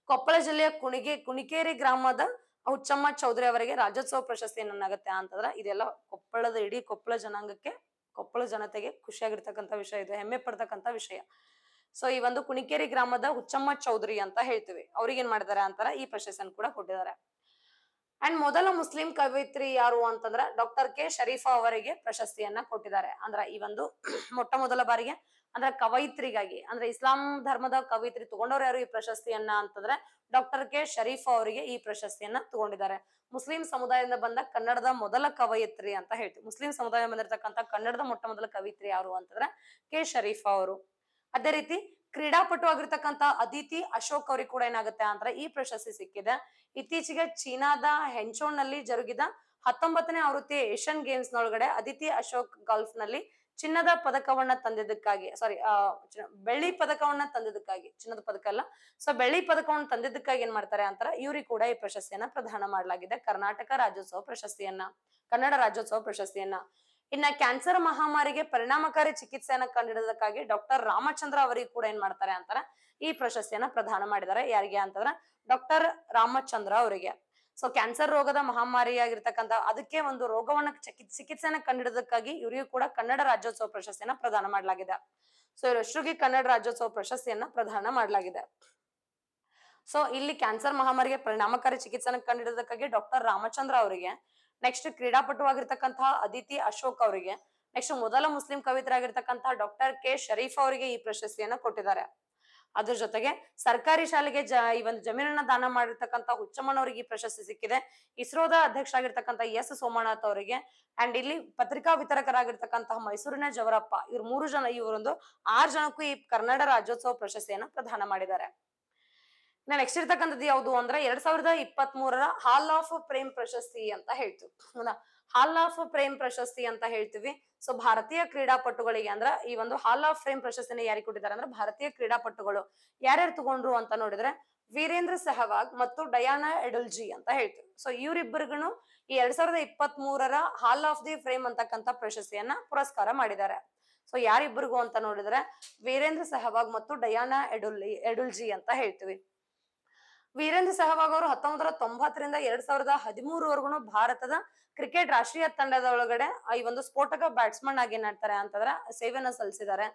ಕೊಪ್ಪಳ ಜಿಲ್ಲೆಯ ಕುಣಿಗೆ ಕುಣಿಕೇರಿ ಗ್ರಾಮದ ಹುಚ್ಚಮ್ಮ ಚೌಧರಿ ಅವರಿಗೆ ರಾಜ್ಯೋತ್ಸವ ಪ್ರಶಸ್ತಿ ಏನನ್ನಾಗತ್ತೆ ಅಂತಂದ್ರೆ ಇದೆಲ್ಲ ಕೊಪ್ಪಳದ ಇಡೀ ಕೊಪ್ಪಳ ಜನಾಂಗಕ್ಕೆ ಕೊಪ್ಪಳ ಜನತೆಗೆ ಖುಷಿಯಾಗಿರ್ತಕ್ಕಂಥ ವಿಷಯ ಇದು ಹೆಮ್ಮೆ ಪಡ್ತಕ್ಕಂಥ ವಿಷಯ ಸೊ ಈ ಒಂದು ಕುಣಿಕೇರಿ ಗ್ರಾಮದ ಹುಚ್ಚಮ್ಮ ಚೌಧರಿ ಅಂತ ಹೇಳ್ತೀವಿ ಅವ್ರಿಗೇನ್ ಏನ್ ಮಾಡಿದಾರೆ ಅಂತಾರ ಈ ಪ್ರಶಸ್ತಿಯನ್ನು ಕೂಡ ಕೊಟ್ಟಿದ್ದಾರೆ ಅಂಡ್ ಮೊದಲ ಮುಸ್ಲಿಂ ಕವಿತ್ರಿ ಯಾರು ಅಂತಂದ್ರ ಡಾಕ್ಟರ್ ಕೆ ಶರೀಫಾ ಅವರಿಗೆ ಪ್ರಶಸ್ತಿಯನ್ನ ಕೊಟ್ಟಿದ್ದಾರೆ ಅಂದ್ರ ಈ ಒಂದು <clears throat> ಮೊಟ್ಟ ಮೊದಲ ಬಾರಿಗೆ ಅಂದ್ರ ಕವಯಿತ್ರಿಗಾಗಿ ಅಂದ್ರೆ ಇಸ್ಲಾಂ ಧರ್ಮದ ಕವಯಿತ್ರಿ ತಗೊಂಡವ್ರು ಯಾರು ಈ ಪ್ರಶಸ್ತಿಯನ್ನ ಅಂತಂದ್ರೆ ಡಾಕ್ಟರ್ ಕೆ ಶರೀಫ್ ಅವರಿಗೆ ಈ ಪ್ರಶಸ್ತಿಯನ್ನ ತಗೊಂಡಿದ್ದಾರೆ ಮುಸ್ಲಿಂ ಸಮುದಾಯದಿಂದ ಬಂದ ಕನ್ನಡದ ಮೊದಲ ಕವಯಿತ್ರಿ ಅಂತ ಹೇಳ್ತೀವಿ ಮುಸ್ಲಿಂ ಸಮುದಾಯ ಬಂದಿರತಕ್ಕಂಥ ಕನ್ನಡದ ಮೊಟ್ಟ ಮೊದಲ ಕವಿತ್ರಿ ಯಾರು ಅಂತಂದ್ರೆ ಕೆ ಶರೀಫ್ ಅವರು ಅದೇ ರೀತಿ ಕ್ರೀಡಾಪಟು ಆಗಿರ್ತಕ್ಕಂತ ಅದಿತಿ ಅಶೋಕ್ ಅವ್ರಿಗೆ ಕೂಡ ಏನಾಗುತ್ತೆ ಅಂದ್ರೆ ಈ ಪ್ರಶಸ್ತಿ ಸಿಕ್ಕಿದೆ ಇತ್ತೀಚೆಗೆ ಚೀನಾದ ಹೆಂಚೋಣ್ ನಲ್ಲಿ ಜರುಗಿದ ಹತ್ತೊಂಬತ್ತನೇ ಆವೃತ್ತಿ ಏಷ್ಯನ್ ಗೇಮ್ಸ್ ನೊಳಗಡೆ ಅದಿತಿ ಅಶೋಕ್ ಗಾಲ್ಫ್ ನಲ್ಲಿ ಚಿನ್ನದ ಪದಕವನ್ನ ತಂದಿದ್ದಕ್ಕಾಗಿ ಸಾರಿ ಬೆಳ್ಳಿ ಪದಕವನ್ನ ತಂದಿದ್ದಕ್ಕಾಗಿ ಚಿನ್ನದ ಪದಕ ಅಲ್ಲ ಸೊ ಬೆಳ್ಳಿ ಪದಕವನ್ನ ತಂದಿದ್ದಕ್ಕಾಗಿ ಏನ್ ಮಾಡ್ತಾರೆ ಅಂತರ ಇವ್ರಿಗೆ ಕೂಡ ಈ ಪ್ರಶಸ್ತಿಯನ್ನ ಪ್ರದಾನ ಮಾಡಲಾಗಿದೆ ಕರ್ನಾಟಕ ರಾಜ್ಯೋತ್ಸವ ಪ್ರಶಸ್ತಿಯನ್ನ ಕನ್ನಡ ರಾಜ್ಯೋತ್ಸವ ಪ್ರಶಸ್ತಿಯನ್ನ ಇನ್ನ ಕ್ಯಾನ್ಸರ್ ಮಹಾಮಾರಿಗೆ ಪರಿಣಾಮಕಾರಿ ಚಿಕಿತ್ಸೆಯನ್ನ ಕಂಡುಹಿಡಿದಕ್ಕಾಗಿ ಡಾಕ್ಟರ್ ರಾಮಚಂದ್ರ ಅವರಿಗೆ ಕೂಡ ಏನ್ ಮಾಡ್ತಾರೆ ಅಂತಾರ ಈ ಪ್ರಶಸ್ತಿಯನ್ನ ಪ್ರದಾನ ಮಾಡಿದ್ದಾರೆ ಯಾರಿಗೆ ಅಂತಂದ್ರ ಡಾಕ್ಟರ್ ರಾಮಚಂದ್ರ ಅವರಿಗೆ ಸೊ ಕ್ಯಾನ್ಸರ್ ರೋಗದ ಮಹಾಮಾರಿಯಾಗಿರ್ತಕ್ಕಂಥ ಅದಕ್ಕೆ ಒಂದು ರೋಗವನ್ನ ಚಿಕಿತ್ಸೆಯನ್ನ ಕಂಡುಹಿಡಿದಕ್ಕಾಗಿ ಇವರಿಗೂ ಕೂಡ ಕನ್ನಡ ರಾಜ್ಯೋತ್ಸವ ಪ್ರಶಸ್ತಿಯನ್ನ ಪ್ರದಾನ ಮಾಡಲಾಗಿದೆ ಸೊ ಇವರಷ್ಟರಿಗೆ ಕನ್ನಡ ರಾಜ್ಯೋತ್ಸವ ಪ್ರಶಸ್ತಿಯನ್ನ ಪ್ರದಾನ ಮಾಡಲಾಗಿದೆ ಸೊ ಇಲ್ಲಿ ಕ್ಯಾನ್ಸರ್ ಮಹಾಮಾರಿಗೆ ಪರಿಣಾಮಕಾರಿ ಚಿಕಿತ್ಸೆನ ಕಂಡುಹಿಡಿದಕ್ಕಾಗಿ ಡಾಕ್ಟರ್ ರಾಮಚಂದ್ರ ಅವರಿಗೆ ನೆಕ್ಸ್ಟ್ ಆಗಿರ್ತಕ್ಕಂತಹ ಅದಿತಿ ಅಶೋಕ್ ಅವರಿಗೆ ನೆಕ್ಸ್ಟ್ ಮೊದಲ ಮುಸ್ಲಿಂ ಕವಿತರಾಗಿರ್ತಕ್ಕಂತಹ ಡಾಕ್ಟರ್ ಕೆ ಶರೀಫ್ ಅವರಿಗೆ ಈ ಪ್ರಶಸ್ತಿಯನ್ನ ಕೊಟ್ಟಿದ್ದಾರೆ ಅದ್ರ ಜೊತೆಗೆ ಸರ್ಕಾರಿ ಶಾಲೆಗೆ ಜ ಈ ಒಂದು ಜಮೀನನ್ನ ದಾನ ಮಾಡಿರ್ತಕ್ಕಂಥ ಅವರಿಗೆ ಈ ಪ್ರಶಸ್ತಿ ಸಿಕ್ಕಿದೆ ಇಸ್ರೋದ ಅಧ್ಯಕ್ಷರಾಗಿರ್ತಕ್ಕಂಥ ಎಸ್ ಸೋಮನಾಥ್ ಅವರಿಗೆ ಅಂಡ್ ಇಲ್ಲಿ ಪತ್ರಿಕಾ ವಿತರಕರಾಗಿರ್ತಕ್ಕಂತಹ ಮೈಸೂರಿನ ಜವರಪ್ಪ ಇವ್ರ ಮೂರು ಜನ ಇವರೊಂದು ಆರು ಜನಕ್ಕೂ ಈ ಕನ್ನಡ ರಾಜ್ಯೋತ್ಸವ ಪ್ರಶಸ್ತಿಯನ್ನ ಪ್ರದಾನ ಮಾಡಿದ್ದಾರೆ ನಾ ನೆಕ್ಸ್ಟ್ ಇರ್ತಕ್ಕಂಥದ್ದು ಯಾವುದು ಅಂದ್ರೆ ಎರಡ್ ಸಾವಿರದ ಇಪ್ಪತ್ತ್ ಮೂರರ ಹಾಲ್ ಆಫ್ ಪ್ರೇಮ್ ಪ್ರಶಸ್ತಿ ಅಂತ ಹೇಳ್ತೀವಿ ಹಾಲ್ ಆಫ್ ಪ್ರೇಮ್ ಪ್ರಶಸ್ತಿ ಅಂತ ಹೇಳ್ತೀವಿ ಸೊ ಭಾರತೀಯ ಕ್ರೀಡಾಪಟುಗಳಿಗೆ ಅಂದ್ರ ಈ ಒಂದು ಹಾಲ್ ಆಫ್ ಫ್ರೇಮ್ ಪ್ರಶಸ್ತಿನ ಯಾರಿಗೆ ಕೊಟ್ಟಿದ್ದಾರೆ ಅಂದ್ರೆ ಭಾರತೀಯ ಕ್ರೀಡಾಪಟುಗಳು ಯಾರ್ಯಾರು ತಗೊಂಡ್ರು ಅಂತ ನೋಡಿದ್ರೆ ವೀರೇಂದ್ರ ಸೆಹವಾಗ್ ಮತ್ತು ಡಯಾನಾ ಎಡಲ್ಜಿ ಅಂತ ಹೇಳ್ತೀವಿ ಸೊ ಇವರಿಬ್ಬರಿಗೂ ಈ ಎರಡ್ ಸಾವಿರದ ಇಪ್ಪತ್ತ್ ಮೂರರ ಹಾಲ್ ಆಫ್ ದಿ ಫ್ರೇಮ್ ಅಂತಕ್ಕಂಥ ಪ್ರಶಸ್ತಿಯನ್ನ ಪುರಸ್ಕಾರ ಮಾಡಿದ್ದಾರೆ ಸೊ ಯಾರಿಬ್ಬರಿಗೂ ಅಂತ ನೋಡಿದ್ರೆ ವೀರೇಂದ್ರ ಸೆಹವಾಗ್ ಮತ್ತು ಡಯಾನಾ ಎಡುಲ್ ಎಡುಲ್ಜಿ ಅಂತ ಹೇಳ್ತೀವಿ ವೀರೇಂದ್ರ ಸೆಹವಾಗ್ ಅವರು ಹತ್ತೊಂಬತ್ತರ ತೊಂಬತ್ತರಿಂದ ಎರಡ್ ಸಾವಿರದ ಹದಿಮೂರವರೆಗೂ ಭಾರತದ ಕ್ರಿಕೆಟ್ ರಾಷ್ಟ್ರೀಯ ತಂಡದ ಒಳಗಡೆ ಈ ಒಂದು ಸ್ಫೋಟಕ ಬ್ಯಾಟ್ಸ್ಮನ್ ಆಗಿ ಏನಾಡ್ತಾರೆ ಅಂತಂದ್ರೆ ಸೇವೆನ ಸಲ್ಲಿಸಿದ್ದಾರೆ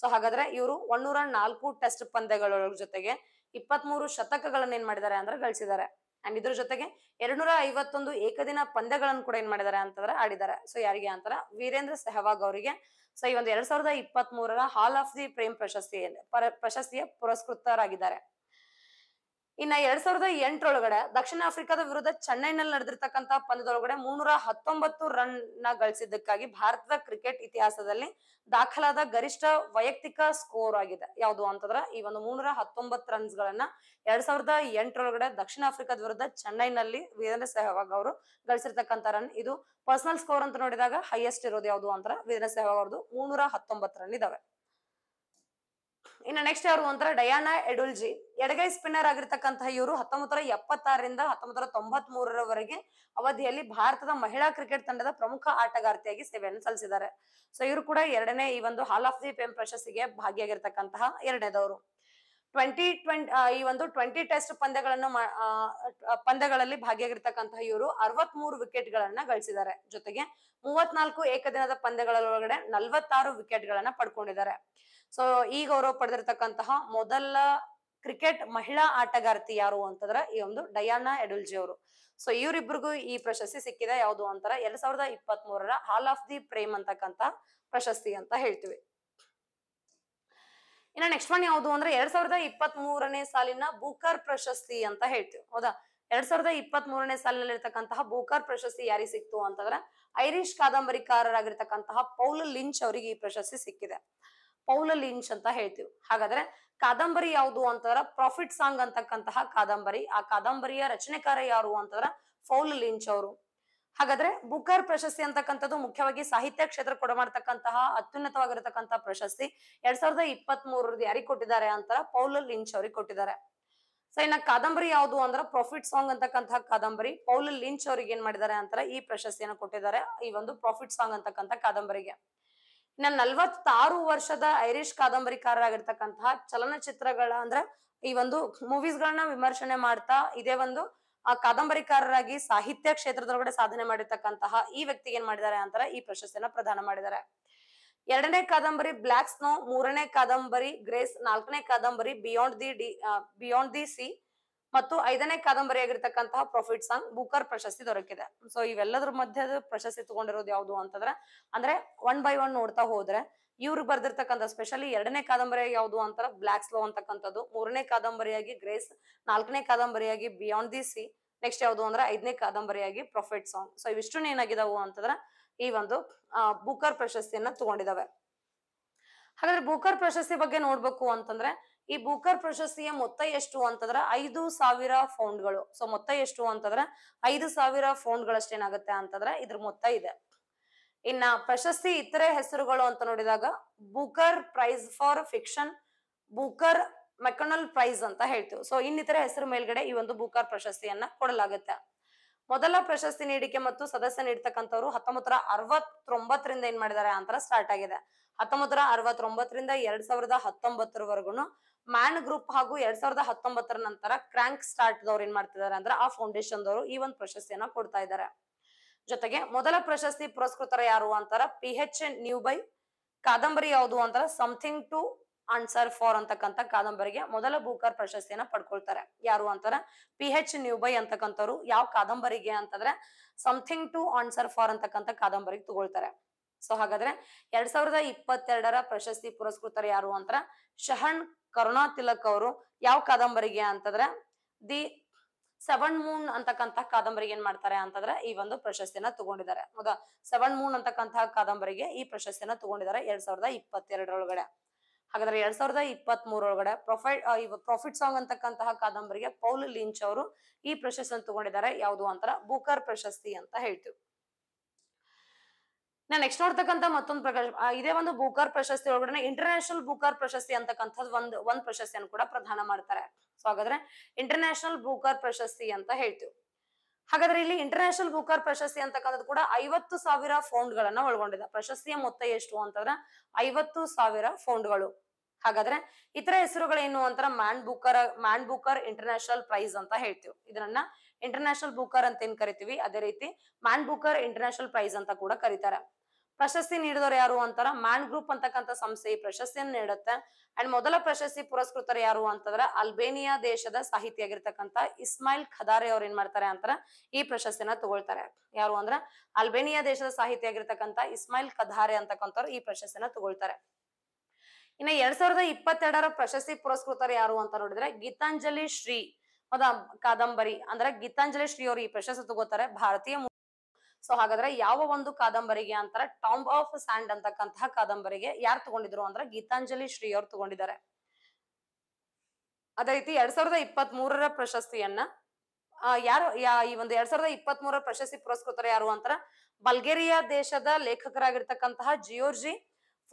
ಸೊ ಹಾಗಾದ್ರೆ ಇವರು ಒನ್ನೂರ ನಾಲ್ಕು ಟೆಸ್ಟ್ ಪಂದ್ಯಗಳ ಜೊತೆಗೆ ಇಪ್ಪತ್ತ್ ಮೂರು ಶತಕಗಳನ್ನ ಏನ್ ಮಾಡಿದ್ದಾರೆ ಅಂದ್ರೆ ಗಳಿಸಿದ್ದಾರೆ ಅಂಡ್ ಇದ್ರ ಜೊತೆಗೆ ಎರಡ್ನೂರ ಐವತ್ತೊಂದು ಏಕದಿನ ಪಂದ್ಯಗಳನ್ನು ಕೂಡ ಏನ್ ಮಾಡಿದ್ದಾರೆ ಅಂತಂದ್ರೆ ಆಡಿದ್ದಾರೆ ಸೊ ಯಾರಿಗೆ ಅಂತಾರ ವೀರೇಂದ್ರ ಸೆಹವಾಗ್ ಅವರಿಗೆ ಸೊ ಈ ಒಂದು ಎರಡ್ ಸಾವಿರದ ಇಪ್ಪತ್ತ್ ಮೂರರ ಹಾಲ್ ಆಫ್ ದಿ ಪ್ರೇಮ್ ಪ್ರಶಸ್ತಿ ಪ್ರಶಸ್ತಿಯ ಪುರಸ್ಕೃತರಾಗಿದ್ದಾರೆ ಇನ್ನ ಎರಡ್ ಸಾವಿರದ ಎಂಟರೊಳಗಡೆ ದಕ್ಷಿಣ ಆಫ್ರಿಕಾದ ವಿರುದ್ಧ ಚೆನ್ನೈನಲ್ಲಿ ನಡೆದಿರ್ತಕ್ಕಂತ ಪಂದ್ಯದೊಳಗಡೆ ಮುನ್ನೂರ ಹತ್ತೊಂಬತ್ತು ರನ್ ನ ಗಳಿಸಿದ್ದಕ್ಕಾಗಿ ಭಾರತದ ಕ್ರಿಕೆಟ್ ಇತಿಹಾಸದಲ್ಲಿ ದಾಖಲಾದ ಗರಿಷ್ಠ ವೈಯಕ್ತಿಕ ಸ್ಕೋರ್ ಆಗಿದೆ ಯಾವುದು ಅಂತಂದ್ರೆ ಈ ಒಂದು ಮುನ್ನೂರ ಹತ್ತೊಂಬತ್ತು ರನ್ಸ್ ಗಳನ್ನ ಎರಡ್ ಸಾವಿರದ ಎಂಟರೊಳಗಡೆ ದಕ್ಷಿಣ ಆಫ್ರಿಕಾದ ವಿರುದ್ಧ ಚೆನ್ನೈನಲ್ಲಿ ವೀರೇಂದ್ರ ಸೆಹವಾಗ್ ಅವರು ಗಳಿಸಿರ್ತಕ್ಕಂಥ ರನ್ ಇದು ಪರ್ಸನಲ್ ಸ್ಕೋರ್ ಅಂತ ನೋಡಿದಾಗ ಹೈಯೆಸ್ಟ್ ಇರೋದು ಯಾವುದು ಅಂತ ವೀರೇಂದ್ರ ಸೆಹವಾಗ್ ಅವ್ರದ್ದು ಮುನ್ನೂರ ಹತ್ತೊಂಬತ್ತು ರನ್ ಇದಾವೆ ಇನ್ನು ನೆಕ್ಸ್ಟ್ ಅವರು ಒಂಥರ ಡಯಾನಾ ಎಡುಲ್ಜಿ ಎಡಗೈ ಸ್ಪಿನ್ನರ್ ಆಗಿರ್ತಕ್ಕಂತಹ ಇವರು ಹತ್ತೊಂಬತ್ತರ ಎಪ್ಪತ್ತಾರರಿಂದ ಹತ್ತೊಂಬತ್ತರ ತೊಂಬತ್ ಮೂರರವರೆಗೆ ಅವಧಿಯಲ್ಲಿ ಭಾರತದ ಮಹಿಳಾ ಕ್ರಿಕೆಟ್ ತಂಡದ ಪ್ರಮುಖ ಆಟಗಾರ್ತಿಯಾಗಿ ಸೇವೆಯನ್ನು ಸಲ್ಲಿಸಿದ್ದಾರೆ ಸೊ ಇವರು ಕೂಡ ಎರಡನೇ ಈ ಒಂದು ಹಾಲ್ ಆಫ್ ದಿ ಫೇಮ್ ಪ್ರಶಸ್ತಿಗೆ ಭಾಗಿಯಾಗಿರ್ತಕ್ಕಂತಹ ಎರಡನೇದವರು ಟ್ವೆಂಟಿ ಟ್ವೆಂಟಿ ಈ ಒಂದು ಟ್ವೆಂಟಿ ಟೆಸ್ಟ್ ಪಂದ್ಯಗಳನ್ನು ಪಂದ್ಯಗಳಲ್ಲಿ ಭಾಗಿಯಾಗಿರ್ತಕ್ಕಂತಹ ಇವರು ಅರವತ್ ಮೂರು ವಿಕೆಟ್ ಗಳನ್ನ ಗಳಿಸಿದ್ದಾರೆ ಜೊತೆಗೆ ಮೂವತ್ನಾಲ್ಕು ಏಕದಿನದ ಪಂದ್ಯಗಳೊಳಗಡೆ ನಲ್ವತ್ತಾರು ವಿಕೆಟ್ ಗಳನ್ನ ಪಡ್ಕೊಂಡಿದ್ದಾರೆ ಸೊ ಈ ಗೌರವ ಪಡೆದಿರ್ತಕ್ಕಂತಹ ಮೊದಲ ಕ್ರಿಕೆಟ್ ಮಹಿಳಾ ಆಟಗಾರ್ತಿ ಯಾರು ಅಂತಂದ್ರೆ ಈ ಒಂದು ಡಯಾನಾ ಎಡುಲ್ಜಿ ಅವರು ಸೊ ಇವರಿಬ್ರಿಗೂ ಈ ಪ್ರಶಸ್ತಿ ಸಿಕ್ಕಿದೆ ಯಾವುದು ಅಂತಾರ ಎರಡ್ ಸಾವಿರದ ಇಪ್ಪತ್ತ್ ಮೂರರ ಹಾಲ್ ಆಫ್ ದಿ ಪ್ರೇಮ್ ಅಂತಕ್ಕಂತ ಪ್ರಶಸ್ತಿ ಅಂತ ಹೇಳ್ತೀವಿ ಇನ್ನ ನೆಕ್ಸ್ಟ್ ಒನ್ ಯಾವುದು ಅಂದ್ರೆ ಎರಡ್ ಸಾವಿರದ ಇಪ್ಪತ್ತ್ ಮೂರನೇ ಸಾಲಿನ ಬೂಕರ್ ಪ್ರಶಸ್ತಿ ಅಂತ ಹೇಳ್ತೀವಿ ಹೌದಾ ಎರಡ್ ಸಾವಿರದ ಇಪ್ಪತ್ತ್ ಮೂರನೇ ಸಾಲಿನಲ್ಲಿ ಇರ್ತಕ್ಕಂತಹ ಬೂಕರ್ ಪ್ರಶಸ್ತಿ ಯಾರಿಗೆ ಸಿಕ್ತು ಅಂತಂದ್ರೆ ಐರಿಷ್ ಕಾದಂಬರಿಕಾರರಾಗಿರ್ತಕ್ಕಂತಹ ಪೌಲ್ ಲಿಂಚ್ ಅವರಿಗೆ ಈ ಪ್ರಶಸ್ತಿ ಸಿಕ್ಕಿದೆ ಪೌಲ ಲಿಂಚ್ ಅಂತ ಹೇಳ್ತೀವಿ ಹಾಗಾದ್ರೆ ಕಾದಂಬರಿ ಯಾವುದು ಅಂತಂದ್ರ ಪ್ರಾಫಿಟ್ ಸಾಂಗ್ ಅಂತಕ್ಕಂತಹ ಕಾದಂಬರಿ ಆ ಕಾದಂಬರಿಯ ರಚನೆಕಾರ ಯಾರು ಅಂತಂದ್ರ ಪೌಲ್ ಲಿಂಚ್ ಅವರು ಹಾಗಾದ್ರೆ ಬುಕರ್ ಪ್ರಶಸ್ತಿ ಅಂತಕ್ಕಂಥದ್ದು ಮುಖ್ಯವಾಗಿ ಸಾಹಿತ್ಯ ಕ್ಷೇತ್ರ ಕೊಡಮಾಡ್ತಕ್ಕಂತಹ ಅತ್ಯುನ್ನತವಾಗಿರತಕ್ಕಂತಹ ಪ್ರಶಸ್ತಿ ಎರಡ್ ಸಾವಿರದ ಇಪ್ಪತ್ತ್ ಮೂರರದ್ದು ಯಾರಿಗೆ ಕೊಟ್ಟಿದ್ದಾರೆ ಅಂತ ಪೌಲ ಲಿಂಚ್ ಅವ್ರಿಗೆ ಕೊಟ್ಟಿದ್ದಾರೆ ಸೊ ಇನ್ನ ಕಾದಂಬರಿ ಯಾವುದು ಅಂದ್ರ ಪ್ರಾಫಿಟ್ ಸಾಂಗ್ ಅಂತಕ್ಕಂತಹ ಕಾದಂಬರಿ ಪೌಲ್ ಲಿಂಚ್ ಅವ್ರಿಗೆ ಏನ್ ಮಾಡಿದ್ದಾರೆ ಅಂತಾರ ಈ ಪ್ರಶಸ್ತಿಯನ್ನು ಕೊಟ್ಟಿದ್ದಾರೆ ಈ ಒಂದು ಪ್ರಾಫಿಟ್ ಸಾಂಗ್ ಅಂತಕ್ಕಂಥ ಕಾದಂಬರಿಗೆ ಇನ್ನ ನಲ್ವತ್ತಾರು ವರ್ಷದ ಐರಿಷ್ ಕಾದಂಬರಿಕಾರರಾಗಿರ್ತಕ್ಕಂತಹ ಚಲನಚಿತ್ರಗಳ ಅಂದ್ರೆ ಈ ಒಂದು ಮೂವೀಸ್ ಗಳನ್ನ ವಿಮರ್ಶನೆ ಮಾಡ್ತಾ ಇದೇ ಒಂದು ಆ ಕಾದಂಬರಿಕಾರರಾಗಿ ಸಾಹಿತ್ಯ ಕ್ಷೇತ್ರದೊಳಗಡೆ ಸಾಧನೆ ಮಾಡಿರ್ತಕ್ಕಂತಹ ಈ ವ್ಯಕ್ತಿಗೆ ಏನ್ ಮಾಡಿದ್ದಾರೆ ಅಂತಾರೆ ಈ ಪ್ರಶಸ್ತಿಯನ್ನ ಪ್ರದಾನ ಮಾಡಿದ್ದಾರೆ ಎರಡನೇ ಕಾದಂಬರಿ ಬ್ಲಾಕ್ ಸ್ನೋ ಮೂರನೇ ಕಾದಂಬರಿ ಗ್ರೇಸ್ ನಾಲ್ಕನೇ ಕಾದಂಬರಿ ಬಿಯಾಂಡ್ ದಿ ಡಿ ಬಿಯಾಂಡ್ ದಿ ಸಿ ಮತ್ತು ಐದನೇ ಕಾದಂಬರಿ ಆಗಿರ್ತಕ್ಕಂತಹ ಪ್ರಾಫಿಟ್ ಸಾಂಗ್ ಬುಕರ್ ಪ್ರಶಸ್ತಿ ದೊರಕಿದೆ ಸೊ ಇವೆಲ್ಲದ್ರ ಮಧ್ಯದ ಪ್ರಶಸ್ತಿ ತಗೊಂಡಿರೋದು ಯಾವ್ದು ಅಂತಂದ್ರೆ ಅಂದ್ರೆ ಒನ್ ಬೈ ಒನ್ ನೋಡ್ತಾ ಹೋದ್ರೆ ಇವ್ರಿಗೆ ಬರ್ದಿರ್ತಕ್ಕಂಥ ಸ್ಪೆಷಲಿ ಎರಡನೇ ಕಾದಂಬರಿ ಯಾವುದು ಅಂತಾರ ಬ್ಲಾಕ್ ಸ್ಲೋ ಅಂತಕ್ಕಂಥದ್ದು ಮೂರನೇ ಕಾದಂಬರಿಯಾಗಿ ಗ್ರೇಸ್ ನಾಲ್ಕನೇ ಕಾದಂಬರಿಯಾಗಿ ಬಿಯಾಂಡ್ ದಿ ಸಿ ನೆಕ್ಸ್ಟ್ ಯಾವುದು ಅಂದ್ರೆ ಐದನೇ ಕಾದಂಬರಿಯಾಗಿ ಪ್ರಾಫಿಟ್ ಸಾಂಗ್ ಸೊ ಇವಿಷ್ಟು ಏನಾಗಿದಾವು ಅಂತಂದ್ರೆ ಈ ಒಂದು ಬೂಕರ್ ಪ್ರಶಸ್ತಿಯನ್ನ ತಗೊಂಡಿದಾವೆ ಹಾಗಾದ್ರೆ ಬೂಕರ್ ಪ್ರಶಸ್ತಿ ಬಗ್ಗೆ ನೋಡ್ಬೇಕು ಅಂತಂದ್ರೆ ಈ ಬೂಕರ್ ಪ್ರಶಸ್ತಿಯ ಮೊತ್ತ ಎಷ್ಟು ಅಂತಂದ್ರೆ ಐದು ಸಾವಿರ ಫೌಂಡ್ಗಳು ಸೊ ಮೊತ್ತ ಎಷ್ಟು ಅಂತಂದ್ರೆ ಐದು ಸಾವಿರ ಫೌಂಡ್ಗಳಷ್ಟೇನಾಗುತ್ತೆ ಅಂತಂದ್ರೆ ಇದ್ರ ಮೊತ್ತ ಇದೆ ಇನ್ನ ಪ್ರಶಸ್ತಿ ಇತರೆ ಹೆಸರುಗಳು ಅಂತ ನೋಡಿದಾಗ Booker prize for fiction Booker McConnell prize ಅಂತ ಹೇಳ್ತೀವಿ ಸೊ ಇನ್ನಿತರ ಹೆಸರು ಮೇಲ್ಗಡೆ ಈ ಒಂದು ಬೂಕರ್ ಪ್ರಶಸ್ತಿಯನ್ನ ಕೊಡಲಾಗುತ್ತೆ ಮೊದಲ ಪ್ರಶಸ್ತಿ ನೀಡಿಕೆ ಮತ್ತು ಸದಸ್ಯ ನೀಡ್ತಕ್ಕಂಥವ್ರು ಹತ್ತೊಂಬತ್ತರ ಅರವತ್ತೊಂಬತ್ತರಿಂದ ಏನ್ ಮಾಡಿದ್ದಾರೆ ಅಂತರ ಸ್ಟಾರ್ಟ್ ಆಗಿದೆ ಹತ್ತೊಂಬತ್ತರ ಅರವತ್ತೊಂಬತ್ತರಿಂದ ಎರಡ್ ಸಾವಿರದ ಹತ್ತೊಂಬತ್ತರವರೆಗೂ ಮ್ಯಾನ್ ಗ್ರೂಪ್ ಹಾಗೂ ಎರಡ್ ಸಾವಿರದ ಹತ್ತೊಂಬತ್ತರ ನಂತರ ಕ್ರ್ಯಾಂಕ್ ಸ್ಟಾರ್ಟ್ ದವ್ರು ಏನ್ ಮಾಡ್ತಿದ್ದಾರೆ ಅಂದ್ರೆ ಆ ಫೌಂಡೇಶನ್ ದವರು ಈ ಒಂದು ಪ್ರಶಸ್ತಿಯನ್ನ ಕೊಡ್ತಾ ಇದ್ದಾರೆ ಜೊತೆಗೆ ಮೊದಲ ಪ್ರಶಸ್ತಿ ಪುರಸ್ಕೃತರ ಯಾರು ಅಂತಾರ ಪಿ ಹೆಚ್ ನ್ಯೂ ಬೈ ಕಾದಂಬರಿ ಯಾವುದು ಅಂತಾರ ಸಮಥಿಂಗ್ ಟು ಆನ್ಸರ್ ಫಾರ್ ಅಂತಕ್ಕಂಥ ಕಾದಂಬರಿಗೆ ಮೊದಲ ಬೂಕರ್ ಪ್ರಶಸ್ತಿಯನ್ನ ಪಡ್ಕೊಳ್ತಾರೆ ಯಾರು ಅಂತಾರ ಪಿ ನ್ಯೂ ನ್ಯೂಬೈ ಅಂತಕ್ಕಂಥವ್ರು ಯಾವ ಕಾದಂಬರಿಗೆ ಅಂತಂದ್ರೆ ಸಮಥಿಂಗ್ ಟು ಆನ್ಸರ್ ಫಾರ್ ಅಂತಕ್ಕಂಥ ಕಾದಂಬರಿಗೆ ತಗೊಳ್ತಾರೆ ಸೊ ಹಾಗಾದ್ರೆ ಎರಡ್ ಸಾವಿರದ ಇಪ್ಪತ್ತೆರಡರ ಪ್ರಶಸ್ತಿ ಪುರಸ್ಕೃತರು ಯಾರು ಅಂತಾರ ಶಹನ್ ಕರುಣಾ ತಿಲಕ್ ಅವರು ಯಾವ ಕಾದಂಬರಿಗೆ ಅಂತಂದ್ರೆ ದಿ ಸೆವೆನ್ ಮೂನ್ ಅಂತಕ್ಕಂಥ ಕಾದಂಬರಿಗೆ ಏನ್ ಮಾಡ್ತಾರೆ ಅಂತಂದ್ರೆ ಈ ಒಂದು ಪ್ರಶಸ್ತಿಯನ್ನ ತಗೊಂಡಿದ್ದಾರೆ ಹೌದಾ ಸೆವೆನ್ ಮೂನ್ ಅಂತಕ್ಕಂತಹ ಕಾದಂಬರಿಗೆ ಈ ಪ್ರಶಸ್ತಿಯನ್ನ ತಗೊಂಡಿದ್ದಾರೆ ಎರಡ್ ಸಾವಿರದ ಇಪ್ಪತ್ತೆರಡರೊಳಗಡೆ ಹಾಗಾದ್ರೆ ಎರಡ್ ಸಾವಿರದ ಇಪ್ಪತ್ತ್ ಮೂರೊಳಗಡೆ ಪ್ರೊಫೈಟ್ ಪ್ರಾಫಿಟ್ ಸಾಂಗ್ ಅಂತಕ್ಕಂತಹ ಕಾದಂಬರಿಗೆ ಪೌಲ್ ಲಿಂಚ್ ಅವರು ಈ ಪ್ರಶಸ್ತಿಯನ್ನು ತಗೊಂಡಿದ್ದಾರೆ ಯಾವುದು ಅಂತಾರ ಬುಕರ್ ಪ್ರಶಸ್ತಿ ಅಂತ ಹೇಳ್ತೀವಿ ನೆಕ್ಸ್ಟ್ ನೋಡ್ತಕ್ಕಂತ ಮತ್ತೊಂದು ಪ್ರಕಾಶ ಇದೇ ಒಂದು ಬುಕರ್ ಪ್ರಶಸ್ತಿ ಒಳಗಡೆ ಇಂಟರ್ನ್ಯಾಷನಲ್ ಬುಕರ್ ಪ್ರಶಸ್ತಿ ಅಂತಕ್ಕಂಥದ್ದು ಒಂದ್ ಒಂದ್ ಪ್ರಶಸ್ತಿಯನ್ನು ಕೂಡ ಪ್ರದಾನ ಮಾಡ್ತಾರೆ ಸೊ ಹಾಗಾದ್ರೆ ಇಂಟರ್ನ್ಯಾಷನಲ್ ಬುಕರ್ ಪ್ರಶಸ್ತಿ ಅಂತ ಹೇಳ್ತೀವಿ ಹಾಗಾದ್ರೆ ಇಲ್ಲಿ ಇಂಟರ್ನ್ಯಾಷನಲ್ ಬುಕರ್ ಪ್ರಶಸ್ತಿ ಅಂತಕ್ಕಂಥದ್ದು ಕೂಡ ಐವತ್ತು ಸಾವಿರ ಫೌಂಡ್ ಗಳನ್ನ ಒಳಗೊಂಡಿದೆ ಪ್ರಶಸ್ತಿಯ ಮೊತ್ತ ಎಷ್ಟು ಅಂತಂದ್ರೆ ಐವತ್ತು ಸಾವಿರ ಫೌಂಡ್ಗಳು ಹಾಗಾದ್ರೆ ಇತರ ಹೆಸರುಗಳೇನು ಅಂತ Man Booker Man Booker international prize ಅಂತ ಹೇಳ್ತೀವಿ ಇದನ್ನ ಇಂಟರ್ನ್ಯಾಷನಲ್ ಬುಕರ್ ಅಂತ ಏನ್ ಕರಿತೀವಿ ಅದೇ ರೀತಿ ಮ್ಯಾನ್ ಬುಕರ್ ಇಂಟರ್ನ್ಯಾಷನಲ್ ಪ್ರೈಸ್ ಅಂತ ಕೂಡ ಕರೀತಾರೆ ಪ್ರಶಸ್ತಿ ನೀಡಿದವರು ಯಾರು ಅಂತಾರ ಮ್ಯಾನ್ ಗ್ರೂಪ್ ಅಂತಕ್ಕಂಥ ಸಂಸ್ಥೆ ಈ ಪ್ರಶಸ್ತಿಯನ್ನು ನೀಡುತ್ತೆ ಅಂಡ್ ಮೊದಲ ಪ್ರಶಸ್ತಿ ಪುರಸ್ಕೃತರು ಯಾರು ಅಂತಂದ್ರೆ ಅಲ್ಬೇನಿಯಾ ದೇಶದ ಸಾಹಿತಿ ಆಗಿರ್ತಕ್ಕಂಥ ಇಸ್ಮಾಯಿಲ್ ಖದಾರೆ ಅವ್ರು ಏನ್ ಮಾಡ್ತಾರೆ ಅಂತಾರ ಈ ಪ್ರಶಸ್ತಿನ ತಗೊಳ್ತಾರೆ ಯಾರು ಅಂದ್ರ ಅಲ್ಬೇನಿಯಾ ದೇಶದ ಸಾಹಿತಿ ಆಗಿರ್ತಕ್ಕಂಥ ಇಸ್ಮಾಯಿಲ್ ಖದಾರೆ ಅಂತಕ್ಕಂಥವ್ರು ಈ ಪ್ರಶಸ್ತಿನ ತಗೊಳ್ತಾರೆ ಇನ್ನ ಎರಡ್ ಸಾವಿರದ ಇಪ್ಪತ್ತೆರಡರ ಪ್ರಶಸ್ತಿ ಪುರಸ್ಕೃತರು ಯಾರು ಅಂತ ನೋಡಿದ್ರೆ ಗೀತಾಂಜಲಿ ಶ್ರೀ ಕಾದಂಬರಿ ಅಂದ್ರೆ ಗೀತಾಂಜಲಿ ಶ್ರೀ ಅವರು ಈ ಪ್ರಶಸ್ತಿ ತಗೋತಾರೆ ಭಾರತೀಯ ಸೊ ಹಾಗಾದ್ರೆ ಯಾವ ಒಂದು ಕಾದಂಬರಿಗೆ ಅಂತಾರ ಟಾಂಬ್ ಆಫ್ ಸ್ಯಾಂಡ್ ಅಂತಕ್ಕಂತಹ ಕಾದಂಬರಿಗೆ ಯಾರು ತಗೊಂಡಿದ್ರು ಅಂದ್ರೆ ಗೀತಾಂಜಲಿ ಶ್ರೀ ಅವರು ತಗೊಂಡಿದ್ದಾರೆ ಅದೇ ರೀತಿ ಎರಡ್ ಸಾವಿರದ ಇಪ್ಪತ್ತ್ ಮೂರರ ಪ್ರಶಸ್ತಿಯನ್ನ ಯಾರು ಈ ಒಂದು ಎರಡ್ ಸಾವಿರದ ಇಪ್ಪತ್ತ್ ಮೂರರ ಪ್ರಶಸ್ತಿ ಪುರಸ್ಕೃತರು ಯಾರು ಅಂತಾರ ಬಲ್ಗೇರಿಯಾ ದೇಶದ ಲೇಖಕರಾಗಿರ್ತಕ್ಕಂತಹ ಜಿಯೋರ್ಜಿ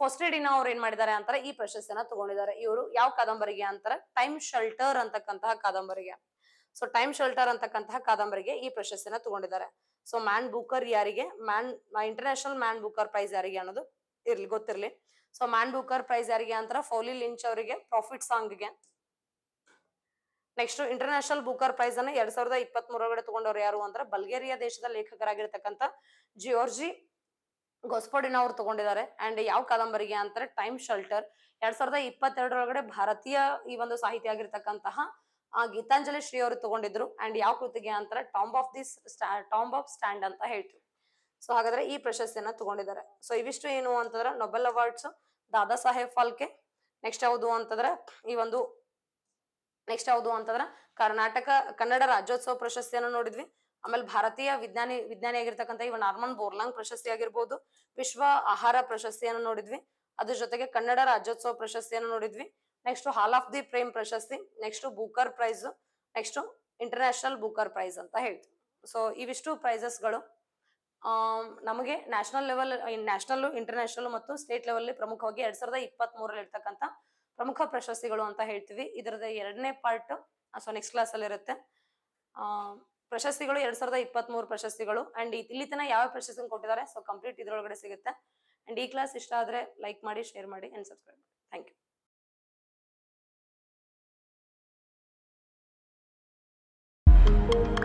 ಫೊಸ್ಟೆಡಿನಾ ಅವ್ರು ಏನ್ ಮಾಡಿದ್ದಾರೆ ಅಂತಾರೆ ಈ ಪ್ರಶಸ್ತಿಯನ್ನ ತಗೊಂಡಿದ್ದಾರೆ ಇವರು ಯಾವ ಕಾದಂಬರಿಗೆ ಅಂತಾರೆ ಟೈಮ್ ಶೆಲ್ಟರ್ ಅಂತಕ್ಕಂತಹ ಕಾದಂಬರಿಗೆ ಸೊ ಟೈಮ್ ಶೆಲ್ಟರ್ ಅಂತಕ್ಕಂತಹ ಕಾದಂಬರಿಗೆ ಈ ಪ್ರಶಸ್ತಿಯನ್ನ ತಗೊಂಡಿದ್ದಾರೆ ಸೊ ಮ್ಯಾನ್ ಬುಕರ್ ಯಾರಿಗೆ Man international Man Booker prize ಯಾರಿಗೆ ಅನ್ನೋದು ಇರ್ಲಿ ಗೊತ್ತಿರ್ಲಿ ಸೊ ಮ್ಯಾನ್ ಬುಕರ್ ಪ್ರೈಸ್ ಯಾರಿಗೆ ಅಂತ ಫೌಲಿ ಲಿಂಚ್ ಅವರಿಗೆ ಪ್ರಾಫಿಟ್ ಗೆ ನೆಕ್ಸ್ಟ್ ಇಂಟರ್ನ್ಯಾಷನಲ್ ಬುಕರ್ ಪ್ರೈಸ್ ಅನ್ನ ಎರಡ್ ಸಾವಿರದ ಇಪ್ಪತ್ತ್ ಮೂರರೊಳಗಡೆ ತಗೊಂಡವ್ರು ಯಾರು ಅಂದ್ರೆ ಬಲ್ಗೇರಿಯಾ ದೇಶದ ಲೇಖಕರಾಗಿರ್ತಕ್ಕಂಥ ಜಿಯೋರ್ಜಿ ಗೊಸ್ಪೋಡಿನ ಅವ್ರು ತಗೊಂಡಿದ್ದಾರೆ ಅಂಡ್ ಯಾವ ಕಾದಂಬರಿಗೆ ಅಂತಾರೆ ಟೈಮ್ ಶೆಲ್ಟರ್ ಎರಡ್ ಸಾವಿರದ ಇಪ್ಪತ್ತೆರಡರೊಳಗಡೆ ಭಾರತೀಯ ಈ ಒಂದು ಸಾಹಿತಿ ಆಗಿರ್ತಕ್ಕಂತಹ ಆ ಗೀತಾಂಜಲಿ ಶ್ರೀ ಅವರು ತಗೊಂಡಿದ್ರು ಅಂಡ್ ಯಾವ ಕೃತಿಗೆ ಅಂತ tomb of this tomb of sand ಅಂತ ಹೇಳ್ತೀವಿ ಸೊ ಹಾಗಾದ್ರೆ ಈ ಪ್ರಶಸ್ತಿಯನ್ನ ತಗೊಂಡಿದ್ದಾರೆ ಸೊ ಇವಿಷ್ಟು ಏನು ಅಂತಂದ್ರೆ Nobel awards Dada Saheb Phalke next ಯಾವ್ದು ಅಂತಂದ್ರೆ ಈ ಒಂದು ನೆಕ್ಸ್ಟ್ ಯಾವುದು ಅಂತಂದ್ರೆ ಕರ್ನಾಟಕ ಕನ್ನಡ ರಾಜ್ಯೋತ್ಸವ ಪ್ರಶಸ್ತಿಯನ್ನು ನೋಡಿದ್ವಿ ಆಮೇಲೆ ಭಾರತೀಯ ವಿಜ್ಞಾನಿ ವಿಜ್ಞಾನಿ ಆಗಿರ್ತಕ್ಕಂಥ ಇವ ನಾರ್ಮನ್ ಬೋರ್ಲಾಂಗ್ ಪ್ರಶಸ್ತಿ ಆಗಿರ್ಬೋದು ವಿಶ್ವ ಆಹಾರ ಪ್ರಶಸ್ತಿಯನ್ನು ನೋಡಿದ್ವಿ ಅದ್ರ ಜೊತೆಗೆ ಕನ್ನಡ ರಾಜ್ಯೋತ್ಸವ ಪ್ರಶಸ್ತಿಯನ್ನು ನೋಡಿದ್ವಿ next hall of the fame ಪ್ರಶಸ್ತಿ next Booker prize next international Booker prize ಅಂತ ಹೇಳ್ತೀವಿ ಸೊ ಇವಿಷ್ಟು ಪ್ರೈಸಸ್ಗಳು ನಮಗೆ ನ್ಯಾಷನಲ್ ಲೆವೆಲ್ ನ್ಯಾಷನಲ್ ಇಂಟರ್ನ್ಯಾಷನಲ್ ಮತ್ತು ಸ್ಟೇಟ್ ಲೆವೆಲ್ ಪ್ರಮುಖವಾಗಿ ಎರಡ್ ಸಾವಿರದ ಇಪ್ಪತ್ತ್ ಮೂರಲ್ಲಿ ಇರ್ತಕ್ಕಂಥ ಪ್ರಮುಖ ಪ್ರಶಸ್ತಿಗಳು ಅಂತ ಹೇಳ್ತೀವಿ ಇದರದ ಎರಡನೇ ಪಾರ್ಟ್ ಸೊ ನೆಕ್ಸ್ಟ್ ಕ್ಲಾಸ್ ಅಲ್ಲಿ ಇರುತ್ತೆ ಪ್ರಶಸ್ತಿಗಳು ಎರಡ್ ಸಾವಿರದ ಇಪ್ಪತ್ತ್ ಮೂರು ಪ್ರಶಸ್ತಿಗಳು ಅಂಡ್ ಇಲ್ಲಿ ತನ ಯಾವ ಪ್ರಶಸ್ತಿ ಕೊಟ್ಟಿದ್ದಾರೆ ಸೊ ಕಂಪ್ಲೀಟ್ ಇದ್ರೊಳಗಡೆ ಸಿಗುತ್ತೆ ಅಂಡ್ ಈ ಕ್ಲಾಸ್ ಇಷ್ಟ ಆದ್ರೆ ಲೈಕ್ ಮಾಡಿ ಶೇರ್ ಮಾಡಿ and subscribe thank you Thank you.